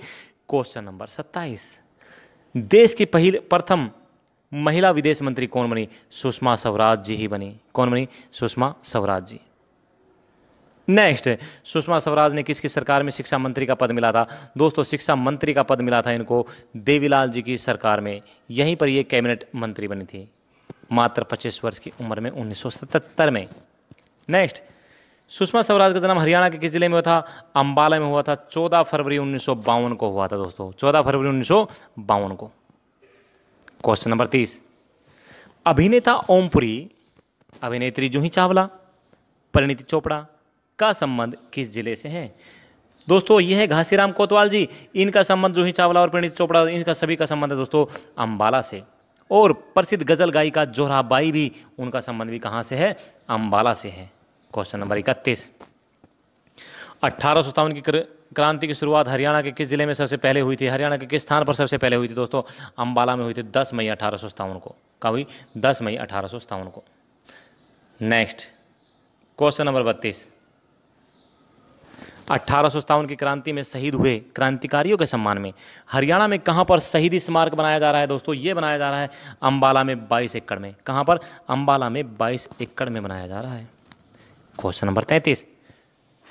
A: क्वेश्चन नंबर 27 देश की पहली प्रथम महिला विदेश मंत्री कौन बनी सुषमा स्वराज जी ही बनी कौन बनी सुषमा स्वराज जी नेक्स्ट सुषमा स्वराज ने किसकी सरकार में शिक्षा मंत्री का पद मिला था दोस्तों शिक्षा मंत्री का पद मिला था इनको देवीलाल जी की सरकार में यहीं पर ये कैबिनेट मंत्री बनी थी मात्र 25 वर्ष की उम्र में 1977 में नेक्स्ट सुषमा स्वराज का जन्म हरियाणा के किस जिले में हुआ था अम्बाला में हुआ था चौदह फरवरी उन्नीस को हुआ था दोस्तों चौदह फरवरी उन्नीस को क्वेश्चन नंबर तीस अभिनेता ओमपुरी अभिनेत्री जूही चावला परिणीति चोपड़ा का संबंध किस जिले से है दोस्तों यह है घासीराम कोतवाल जी इनका संबंध जूही चावला और प्रणीत चोपड़ा इनका सभी का संबंध है दोस्तों अम्बाला से और प्रसिद्ध गजल गायिका जोहराबाई भी उनका संबंध भी कहाँ से है अम्बाला से है क्वेश्चन नंबर इकतीस अट्ठारह की क्रांति की शुरुआत हरियाणा के किस जिले में सबसे पहले हुई थी हरियाणा के किस स्थान पर सबसे पहले हुई थी दोस्तों अम्बाला में हुई थी दस मई अठारह को कब हुई दस मई अठारह को नेक्स्ट क्वेश्चन नंबर बत्तीस अट्ठारह की क्रांति में शहीद हुए क्रांतिकारियों के सम्मान में हरियाणा में कहाँ पर शहीदी स्मारक बनाया जा रहा है दोस्तों ये बनाया जा रहा है अम्बाला में बाईस एकड़ में कहाँ पर अम्बाला में बाईस एकड़ में बनाया जा रहा है क्वेश्चन नंबर तैंतीस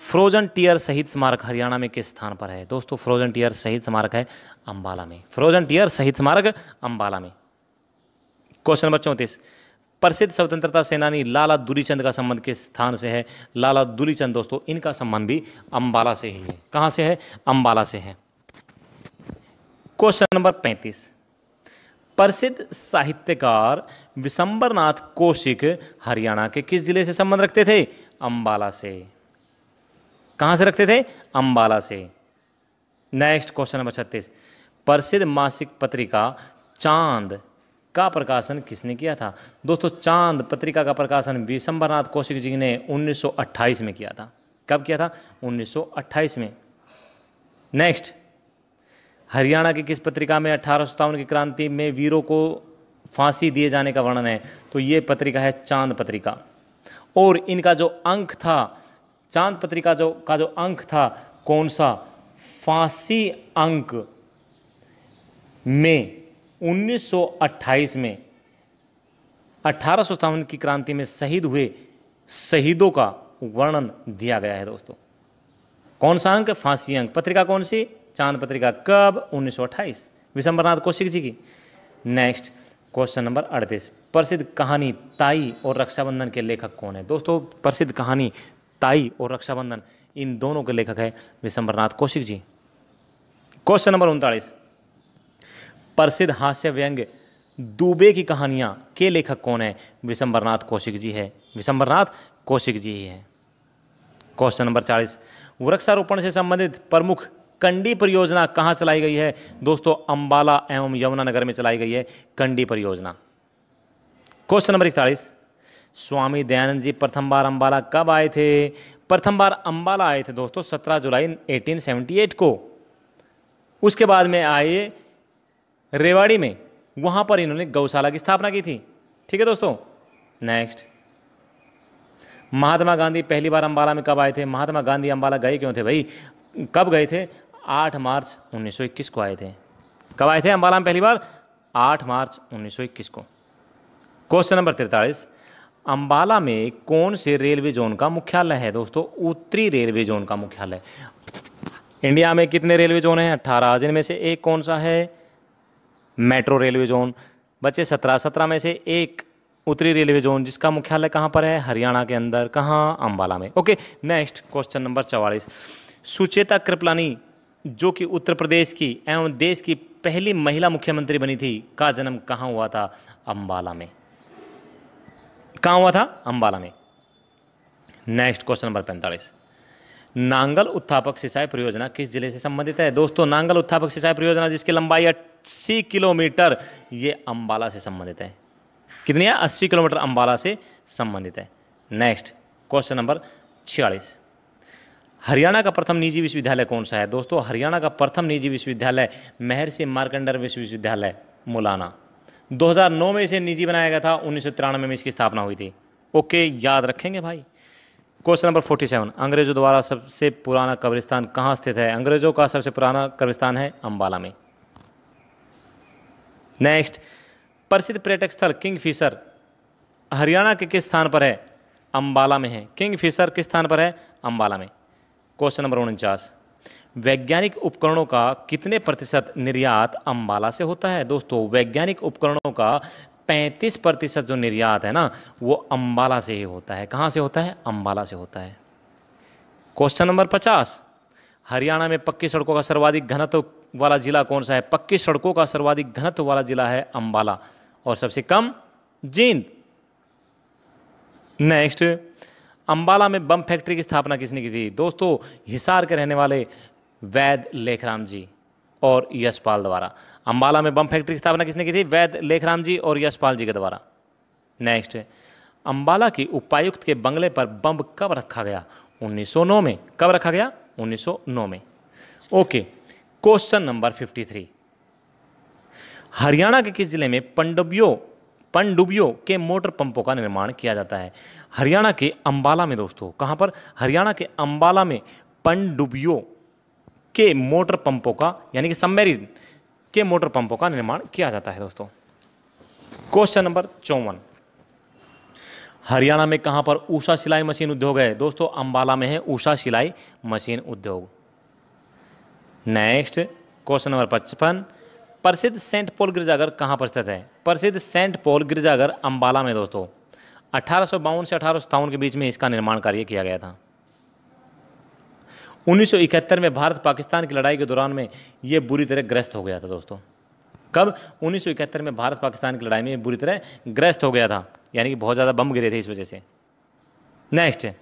A: फ्रोजन टीयर शहीद स्मारक हरियाणा में किस स्थान पर है दोस्तों फ्रोजन टीयर शहीद स्मारक है अम्बाला में फ्रोजन टीयर शहीद स्मारक अम्बाला में क्वेश्चन नंबर चौंतीस प्रसिद्ध स्वतंत्रता सेनानी लाला दुरीचंद का संबंध किस स्थान से है लाला दुरीचंद दोस्तों इनका संबंध भी अंबाला से ही है कहाँ से है अंबाला से है क्वेश्चन नंबर पैंतीस प्रसिद्ध साहित्यकार नाथ कौशिक हरियाणा के किस जिले से संबंध रखते थे अंबाला से कहां से रखते थे अंबाला से नेक्स्ट क्वेश्चन नंबर छत्तीस प्रसिद्ध मासिक पत्रिका चांद का प्रकाशन किसने किया था दोस्तों चांद पत्रिका का प्रकाशन विशंबरनाथ कौशिक जी ने 1928 में किया था कब किया था 1928 में नेक्स्ट हरियाणा की किस पत्रिका में अठारह की क्रांति में वीरों को फांसी दिए जाने का वर्णन है तो ये पत्रिका है चांद पत्रिका और इनका जो अंक था चांद पत्रिका जो का जो अंक था कौन सा फांसी अंक में 1928 में अठारह की क्रांति में शहीद हुए शहीदों का वर्णन दिया गया है दोस्तों कौन सा अंक फांसी अंक पत्रिका कौन सी चांद पत्रिका कब 1928 विशंबरनाथ कौशिक जी की नेक्स्ट क्वेश्चन नंबर अड़तीस प्रसिद्ध कहानी ताई और रक्षाबंधन के लेखक कौन है दोस्तों प्रसिद्ध कहानी ताई और रक्षाबंधन इन दोनों के लेखक है विशंबरनाथ कौशिक जी क्वेश्चन नंबर उनतालीस प्रसिद्ध हास्य व्यंग दुबे की कहानियाँ के लेखक कौन है विशंबरनाथ कौशिक जी है विशंबरनाथ कौशिक जी ही है क्वेश्चन नंबर चालीस वृक्षारोपण से संबंधित प्रमुख कंडी परियोजना कहाँ चलाई गई है दोस्तों अंबाला एवं यमुनानगर में चलाई गई है कंडी परियोजना क्वेश्चन नंबर इकतालीस स्वामी दयानंद जी प्रथम बार अंबाला कब आए थे प्रथम बार अंबाला आए थे दोस्तों 17 जुलाई 1878 को उसके बाद में आए रेवाड़ी में वहाँ पर इन्होंने गौशाला की स्थापना की थी ठीक है दोस्तों नेक्स्ट महात्मा गांधी पहली बार अम्बाला में कब आए थे महात्मा गांधी अम्बाला गए क्यों थे भाई कब गए थे 8 मार्च 1921 को आए थे कब आए थे अम्बाला में पहली बार 8 मार्च 1921 को क्वेश्चन नंबर तिरतालीस अम्बाला में कौन से रेलवे जोन का मुख्यालय है दोस्तों उत्तरी रेलवे जोन का मुख्यालय इंडिया में कितने रेलवे जोन हैं अट्ठारह जिनमें से एक कौन सा है मेट्रो रेलवे जोन बचे सत्रह सत्रह में से एक उत्तरी रेलवे जोन जिसका मुख्यालय कहाँ पर है हरियाणा के अंदर कहाँ अम्बाला में ओके नेक्स्ट क्वेश्चन नंबर चवालीस सुचेता कृपलानी जो कि उत्तर प्रदेश की एवं देश की पहली महिला मुख्यमंत्री बनी थी का जन्म कहाँ हुआ था अम्बाला में कहाँ हुआ था अम्बाला में नेक्स्ट क्वेश्चन नंबर पैंतालीस नांगल उत्थापक सिंचाई परियोजना किस जिले से संबंधित है दोस्तों नांगल उत्थापक सिंचाई परियोजना जिसकी लंबाई अस्सी किलोमीटर ये अंबाला से संबंधित है कितनी है अस्सी किलोमीटर अम्बाला से संबंधित है नेक्स्ट क्वेश्चन नंबर छियालीस हरियाणा का प्रथम निजी विश्वविद्यालय कौन सा है दोस्तों हरियाणा का प्रथम निजी विश्वविद्यालय महर्षि मार्कंडर विश्वविद्यालय मुलाना 2009 में इसे निजी बनाया गया था उन्नीस में इसकी स्थापना हुई थी ओके याद रखेंगे भाई क्वेश्चन नंबर 47 अंग्रेजों द्वारा सबसे पुराना कब्रिस्तान कहाँ स्थित है अंग्रेजों का सबसे पुराना कब्रिस्तान है अम्बाला में नेक्स्ट प्रसिद्ध पर्यटक स्थल किंग फिशर हरियाणा के किस स्थान पर है अंबाला में है किंग फिशर किस स्थान पर है अंबाला में क्वेश्चन नंबर उनचास वैज्ञानिक उपकरणों का कितने प्रतिशत निर्यात अंबाला से होता है दोस्तों वैज्ञानिक उपकरणों का 35 प्रतिशत जो निर्यात है ना वो अंबाला से ही होता है कहाँ से होता है अंबाला से होता है क्वेश्चन नंबर पचास हरियाणा में पक्की सड़कों का सर्वाधिक घनत्व वाला जिला कौन सा है पक्की सड़कों का सर्वाधिक घनत्व वाला जिला है अंबाला और सबसे कम जींद नेक्स्ट अंबाला में बम फैक्ट्री की स्थापना किसने की थी दोस्तों हिसार के रहने वाले वैद लेखराम जी और यशपाल द्वारा अंबाला में बम फैक्ट्री की स्थापना किसने की थी वैद लेखराम जी और यशपाल जी के द्वारा नेक्स्ट अंबाला की उपायुक्त के बंगले पर बम कब रखा गया 1909 में कब रखा गया 1909 में okay question number fifty three Haryana के किस जिले में पंडुबियों पनडुब्बियों के मोटर पंपों का निर्माण किया जाता है हरियाणा के अंबाला में दोस्तों कहां पर हरियाणा के अंबाला में पनडुब्बियों के मोटर पंपों का यानी कि सबमेरिन के मोटर पंपों का निर्माण किया जाता है दोस्तों क्वेश्चन नंबर चौवन हरियाणा में कहां पर ऊषा सिलाई मशीन उद्योग है दोस्तों अंबाला में है ऊषा सिलाई मशीन उद्योग नेक्स्ट क्वेश्चन नंबर पचपन प्रसिद्ध सेंट पॉल गिरजाघर कहाँ पर स्थित है प्रसिद्ध सेंट पॉल गिरजाघर अम्बाला में दोस्तों अठारह से अठारह के बीच में इसका निर्माण कार्य किया गया था 1971 में भारत पाकिस्तान की लड़ाई के दौरान में ये बुरी तरह ग्रस्त हो गया था दोस्तों कब 1971 में भारत पाकिस्तान की लड़ाई में बुरी तरह ग्रस्त हो गया था यानी कि बहुत ज़्यादा बम गिरे थे इस वजह से नेक्स्ट है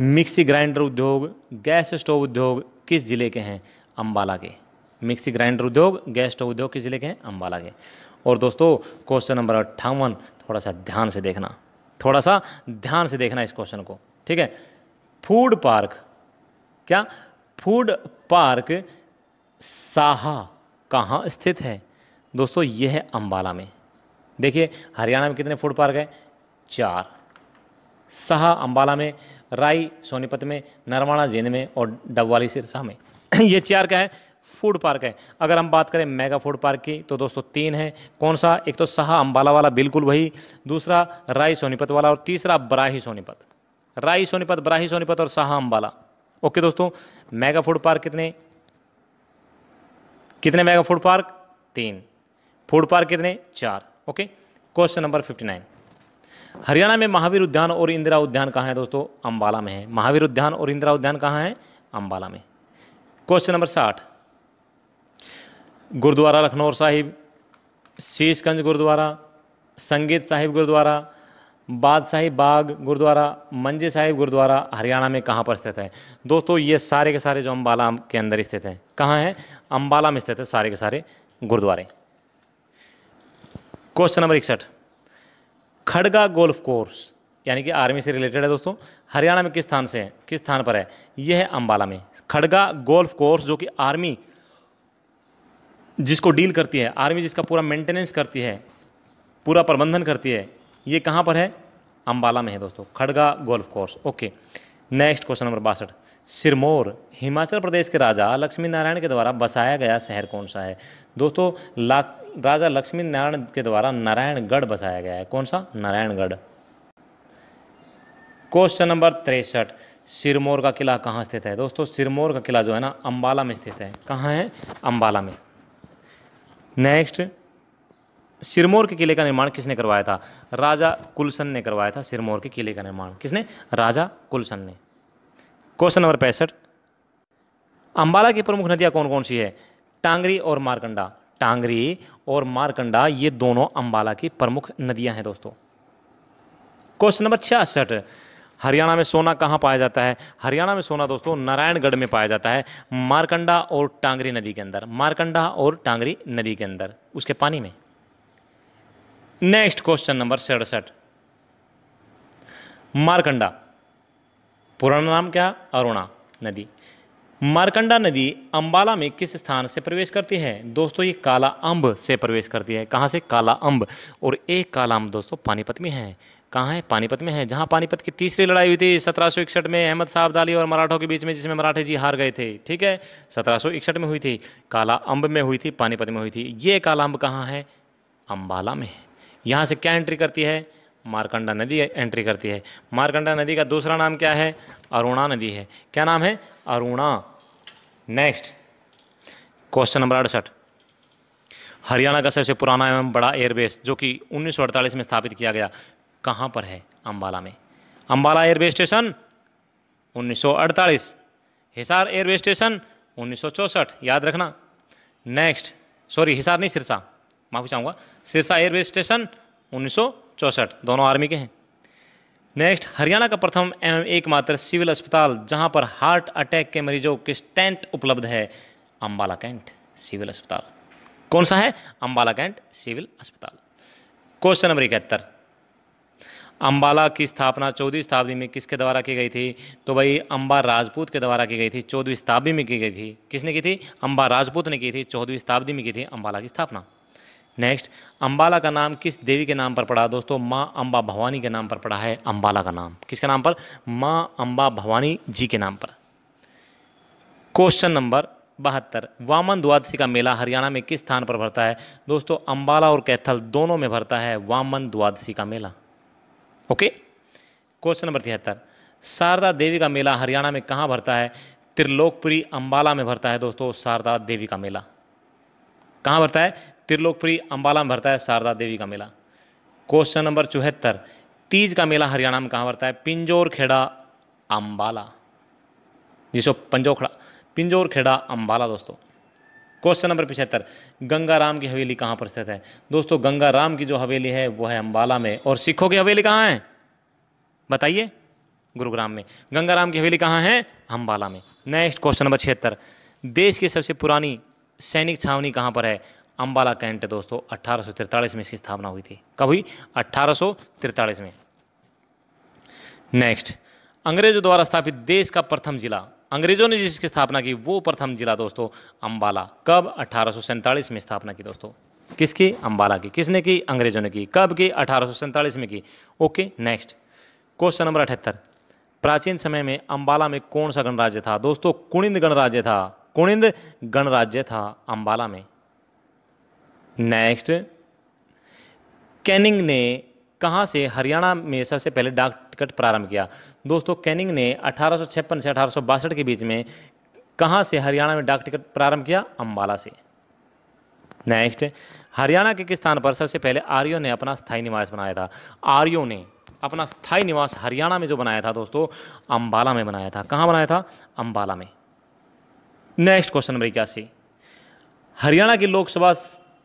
A: मिक्सी ग्राइंडर उद्योग गैस स्टोव उद्योग किस ज़िले के हैं अम्बाला के मिक्सी ग्राइंडर उद्योग गैस स्टोव उद्योग किस ज़िले के हैं अम्बाला के और दोस्तों क्वेश्चन नंबर अट्ठावन थोड़ा सा ध्यान से देखना थोड़ा सा ध्यान से देखना इस क्वेश्चन को ठीक है फूड पार्क क्या फूड पार्क साहा कहाँ स्थित है दोस्तों यह है अम्बाला में देखिए हरियाणा में कितने फूड पार्क हैं चार साहा अम्बाला में राई सोनीपत में नरवाणा जैन में और डबवाली सिरसा में ये चार क्या है फूड पार्क है अगर हम बात करें मेगा फूड पार्क की तो दोस्तों तीन है कौन सा एक तो सहा अम्बाला वाला बिल्कुल वही दूसरा राय सोनीपत वाला और तीसरा बराही सोनीपत राई सोनीपत बराही सोनीपत और सहा अम्बाला ओके दोस्तों मेगा फूड पार्क कितने कितने मेगा फूड पार्क तीन फूड पार्क कितने चार okay question number fifty nine Haryana में महावीर उद्यान और इंदिरा उद्यान कहाँ है दोस्तों अम्बाला में है महावीर उद्यान और इंदिरा उद्यान कहाँ है अम्बाला में क्वेश्चन नंबर साठ गुरुद्वारा लखनौर साहिब शीशगंज गुरुद्वारा संगीत साहिब गुरुद्वारा साहिब बाग गुरुद्वारा मंजे साहिब गुरुद्वारा हरियाणा में कहाँ पर स्थित है दोस्तों ये सारे के सारे जो अम्बाला के अंदर स्थित हैं कहाँ हैं अम्बाला में स्थित है सारे के सारे गुरुद्वारे क्वेश्चन नंबर इकसठ खड़गा गोल्फ कोर्स यानी कि आर्मी से रिलेटेड है दोस्तों हरियाणा में किस स्थान से है किस स्थान पर है यह है अम्बाला में खड़गा गोल्फ कोर्स जो कि आर्मी जिसको डील करती है आर्मी जिसका पूरा मेंटेनेंस करती है पूरा प्रबंधन करती है ये कहाँ पर है अम्बाला में है दोस्तों Kharga golf course okay next question number बासठ सिरमौर हिमाचल प्रदेश के राजा लक्ष्मी नारायण के द्वारा बसाया गया शहर कौन सा है दोस्तों राजा लक्ष्मी नारायण के द्वारा नारायणगढ़ बसाया गया है कौन सा नारायणगढ़ क्वेश्चन नंबर तिरसठ सिरमौर का किला कहाँ स्थित है दोस्तों सिरमौर का किला जो है ना अम्बाला में स्थित है कहाँ है अम्बाला में नेक्स्ट सिरमौर के किले का निर्माण किसने करवाया था राजा कुलसन ने करवाया था सिरमौर के किले का निर्माण किसने राजा कुलसन ने क्वेश्चन नंबर पैंसठ अंबाला की प्रमुख नदियां कौन कौन सी है टांगरी और मारकंडा टांगरी और मारकंडा ये दोनों अंबाला की प्रमुख नदियां हैं दोस्तों क्वेश्चन नंबर छियासठ हरियाणा में सोना कहाँ पाया जाता है हरियाणा में सोना दोस्तों नारायणगढ़ में पाया जाता है मारकंडा और टांगरी नदी के अंदर मारकंडा और टांगरी नदी के अंदर उसके पानी में नेक्स्ट क्वेश्चन नंबर सड़सठ मारकंडा पुराना नाम क्या अरुणा नदी मारकंडा नदी अंबाला में किस स्थान से प्रवेश करती है दोस्तों ये काला अंब से प्रवेश करती है कहाँ से काला अम्ब और एक काला अम्ब दोस्तों पानीपत में है कहाँ है पानीपत में है जहाँ पानीपत की तीसरी लड़ाई हुई थी सत्रह में अहमद साहब दाली और मराठों के बीच में जिसमें मराठे जी हार गए थे ठीक है सत्रह में हुई थी काला अम्ब में हुई थी पानीपत में हुई थी ये काला अम्ब कहाँ है अम्बाला में है यहाँ से क्या एंट्री करती है मारकंडा नदी एंट्री करती है मारकंडा नदी का दूसरा नाम क्या है अरुणा नदी है क्या नाम है अरुणा नेक्स्ट क्वेश्चन नंबर अड़सठ हरियाणा का सबसे पुराना एवं बड़ा एयरबेस जो कि 1948 में स्थापित किया गया कहाँ पर है अंबाला में अंबाला एयरबेस स्टेशन उन्नीस हिसार एयरवे स्टेशन उन्नीस याद रखना नेक्स्ट सॉरी हिसार नहीं सिरसा माफी चाहूँगा सिरसा एयरवे स्टेशन 1964 चौंसठ दोनों आर्मी के हैं नेक्स्ट हरियाणा का प्रथम एवं एकमात्र सिविल अस्पताल जहां पर हार्ट अटैक के मरीजों के स्टेंट उपलब्ध है अंबाला कैंट सिविल अस्पताल कौन सा है अंबाला कैंट सिविल अस्पताल क्वेश्चन नंबर इकहत्तर अंबाला की स्थापना चौदहवीं शताब्दी में किसके द्वारा की गई थी तो भाई अंबा राजपूत के द्वारा की गई थी चौदहवीं शताब्दी में की गई थी किसने की थी अंबा राजपूत ने की थी चौदहवीं शताब्दी में की थी अंबाला की स्थापना नेक्स्ट अंबाला का नाम किस देवी के नाम पर पड़ा दोस्तों माँ अम्बा भवानी के नाम पर पड़ा है अंबाला का नाम किसके नाम पर माँ अम्बा भवानी जी के नाम पर क्वेश्चन नंबर बहत्तर वामन द्वादशी का मेला हरियाणा में किस स्थान पर भरता है दोस्तों अंबाला और कैथल दोनों में भरता है वामन द्वादशी का मेला ओके क्वेश्चन नंबर तिहत्तर शारदा देवी का मेला हरियाणा में कहाँ भरता है त्रिलोकपुरी अंबाला में भरता है दोस्तों शारदा देवी का मेला कहाँ भरता है त्रिलोकपुरी अम्बाला में भरता है शारदा देवी का मेला क्वेश्चन नंबर चौहत्तर तीज का मेला हरियाणा में कहाँ भरता है पिंजोर खेड़ा अम्बाला जिसको पंजोखड़ा पिंजोर खेड़ा अम्बाला दोस्तों क्वेश्चन नंबर पिछहत्तर गंगाराम की हवेली कहाँ पर स्थित है दोस्तों गंगाराम की जो हवेली है वो है अम्बाला में और सिखों की हवेली कहाँ है बताइए गुरुग्राम में गंगाराम की हवेली कहाँ है अम्बाला में नेक्स्ट क्वेश्चन नंबर छिहत्तर देश की सबसे पुरानी सैनिक छावनी कहाँ पर है अम्बाला कैंट दोस्तों अट्ठारह में इसकी स्थापना हुई थी कब हुई अट्ठारह में नेक्स्ट अंग्रेजों द्वारा स्थापित देश का प्रथम जिला अंग्रेजों ने जिसकी स्थापना की वो प्रथम जिला दोस्तों अम्बाला कब अठारह में स्थापना की दोस्तों किसकी अम्बाला की किसने की अंग्रेजों ने की कब की अठारह में की ओके नेक्स्ट क्वेश्चन नंबर अठहत्तर प्राचीन समय में अम्बाला में कौन सा गणराज्य था दोस्तों कुणिंद गणराज्य था कुणिंद गणराज्य था अम्बाला में नेक्स्ट कैनिंग ने कहाँ से हरियाणा में सबसे पहले डाक टिकट प्रारंभ किया दोस्तों कैनिंग ने अठारह से अठारह के बीच में कहाँ से हरियाणा में डाक टिकट प्रारंभ किया अम्बाला से नेक्स्ट हरियाणा के किस स्थान पर सबसे पहले आर्यो ने अपना स्थायी निवास बनाया था आर्यो ने अपना स्थायी निवास हरियाणा में जो बनाया था दोस्तों अम्बाला में बनाया था कहाँ बनाया था अम्बाला में नेक्स्ट क्वेश्चन नंबर इक्यासी हरियाणा की लोकसभा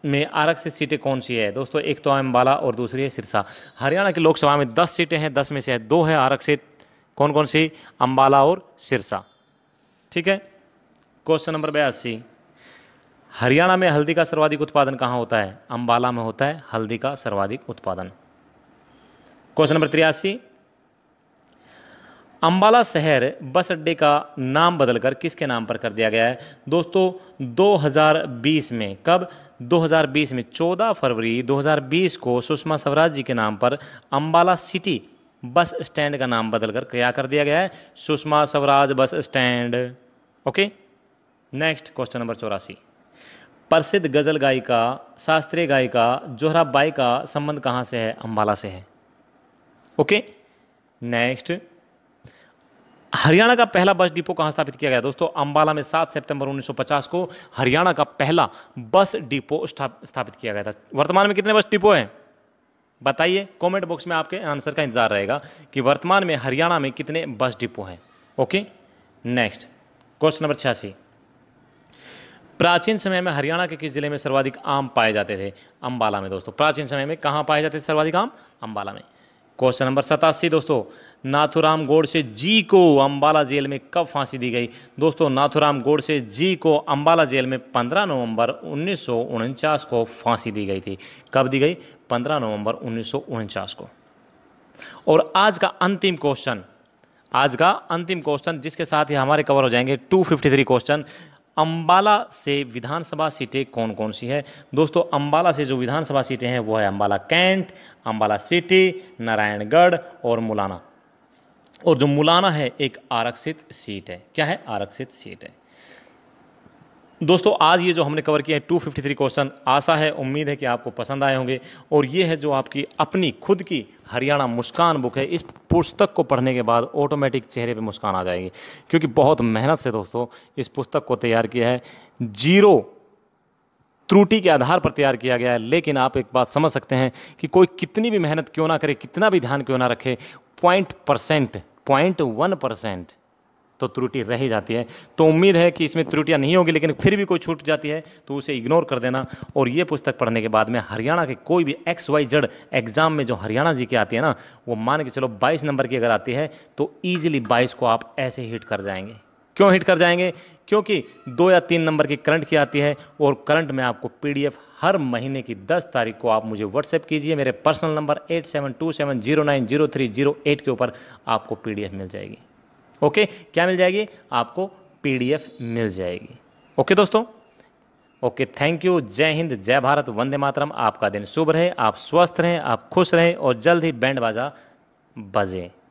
A: में आरक्षित सीटें कौन सी है दोस्तों एक तो अम्बाला और दूसरी है सिरसा हरियाणा की लोकसभा में दस सीटें हैं दस में से है दो है आरक्षित कौन कौन सी अम्बाला और सिरसा ठीक है क्वेश्चन नंबर बयासी हरियाणा में हल्दी का सर्वाधिक उत्पादन कहाँ होता है अम्बाला में होता है हल्दी का सर्वाधिक उत्पादन क्वेश्चन नंबर तिरासी अम्बाला शहर बस अड्डे का नाम बदलकर किसके नाम पर कर दिया गया है दोस्तों 2020 में कब 2020 में 14 फरवरी 2020 को सुषमा स्वराज जी के नाम पर अम्बाला सिटी बस स्टैंड का नाम बदलकर क्या कर दिया गया है Sushma Swaraj bus stand okay next question number चौरासी प्रसिद्ध गज़ल गायिका शास्त्रीय गायिका जोहराबाई का संबंध कहाँ से है अम्बाला से है ओके नेक्स्ट हरियाणा का पहला बस डिपो कहाँ स्थापित किया गया दोस्तों अंबाला में 7 सितंबर 1950 को हरियाणा का पहला बस डिपो स्थापित किया गया था वर्तमान में कितने बस डिपो हैं बताइए कमेंट बॉक्स में आपके आंसर का इंतजार रहेगा कि वर्तमान में हरियाणा में कितने बस डिपो हैं ओके नेक्स्ट क्वेश्चन नंबर छियासी प्राचीन समय में हरियाणा के किस जिले में सर्वाधिक आम पाए जाते थे अंबाला में दोस्तों प्राचीन समय में कहाँ पाए जाते थे सर्वाधिक आम अंबाला में क्वेश्चन नंबर सतासी दोस्तों नाथुराम गोडसे जी को अम्बाला जेल में कब फांसी दी गई दोस्तों नाथुराम गोडसे जी को अम्बाला जेल में 15 नवंबर उन्नीस को फांसी दी गई थी कब दी गई 15 नवंबर उन्नीस को और आज का अंतिम क्वेश्चन आज का अंतिम क्वेश्चन जिसके साथ ही हमारे कवर हो जाएंगे 253 क्वेश्चन अम्बाला से विधानसभा सीटें कौन कौन सी है दोस्तों अम्बाला से जो विधानसभा सीटें हैं वो है अम्बाला कैंट अम्बाला सिटी नारायणगढ़ और मुलाना और जो मुलाना है एक आरक्षित सीट है क्या है आरक्षित सीट है दोस्तों आज ये जो हमने कवर किया है 253 क्वेश्चन आशा है उम्मीद है कि आपको पसंद आए होंगे और ये है जो आपकी अपनी खुद की हरियाणा मुस्कान बुक है इस पुस्तक को पढ़ने के बाद ऑटोमेटिक चेहरे पे मुस्कान आ जाएगी क्योंकि बहुत मेहनत से दोस्तों इस पुस्तक को तैयार किया है जीरो त्रुटि के आधार पर तैयार किया गया है लेकिन आप एक बात समझ सकते हैं कि कोई कितनी भी मेहनत क्यों ना करे कितना भी ध्यान क्यों ना रखे point percent point one percent तो त्रुटि रह ही जाती है तो उम्मीद है कि इसमें त्रुटियां नहीं होगी लेकिन फिर भी कोई छूट जाती है तो उसे इग्नोर कर देना और ये पुस्तक पढ़ने के बाद में हरियाणा के कोई भी एक्स वाई जड एग्जाम में जो हरियाणा जी की आती है ना वो मान के चलो बाईस नंबर की अगर आती है तो ईजिली बाईस को आप ऐसे हिट कर जाएंगे क्यों हिट कर जाएंगे क्योंकि दो या तीन नंबर की करंट की आती है और करंट में आपको पीडीएफ हर महीने की 10 तारीख को आप मुझे व्हाट्सएप कीजिए मेरे पर्सनल नंबर एट के ऊपर आपको पीडीएफ मिल जाएगी ओके क्या मिल जाएगी आपको पीडीएफ मिल जाएगी ओके दोस्तों ओके थैंक यू जय हिंद जय भारत वंदे मातरम आपका दिन शुभ रहे आप स्वस्थ रहें आप खुश रहें और जल्द ही बैंड बाजा बजें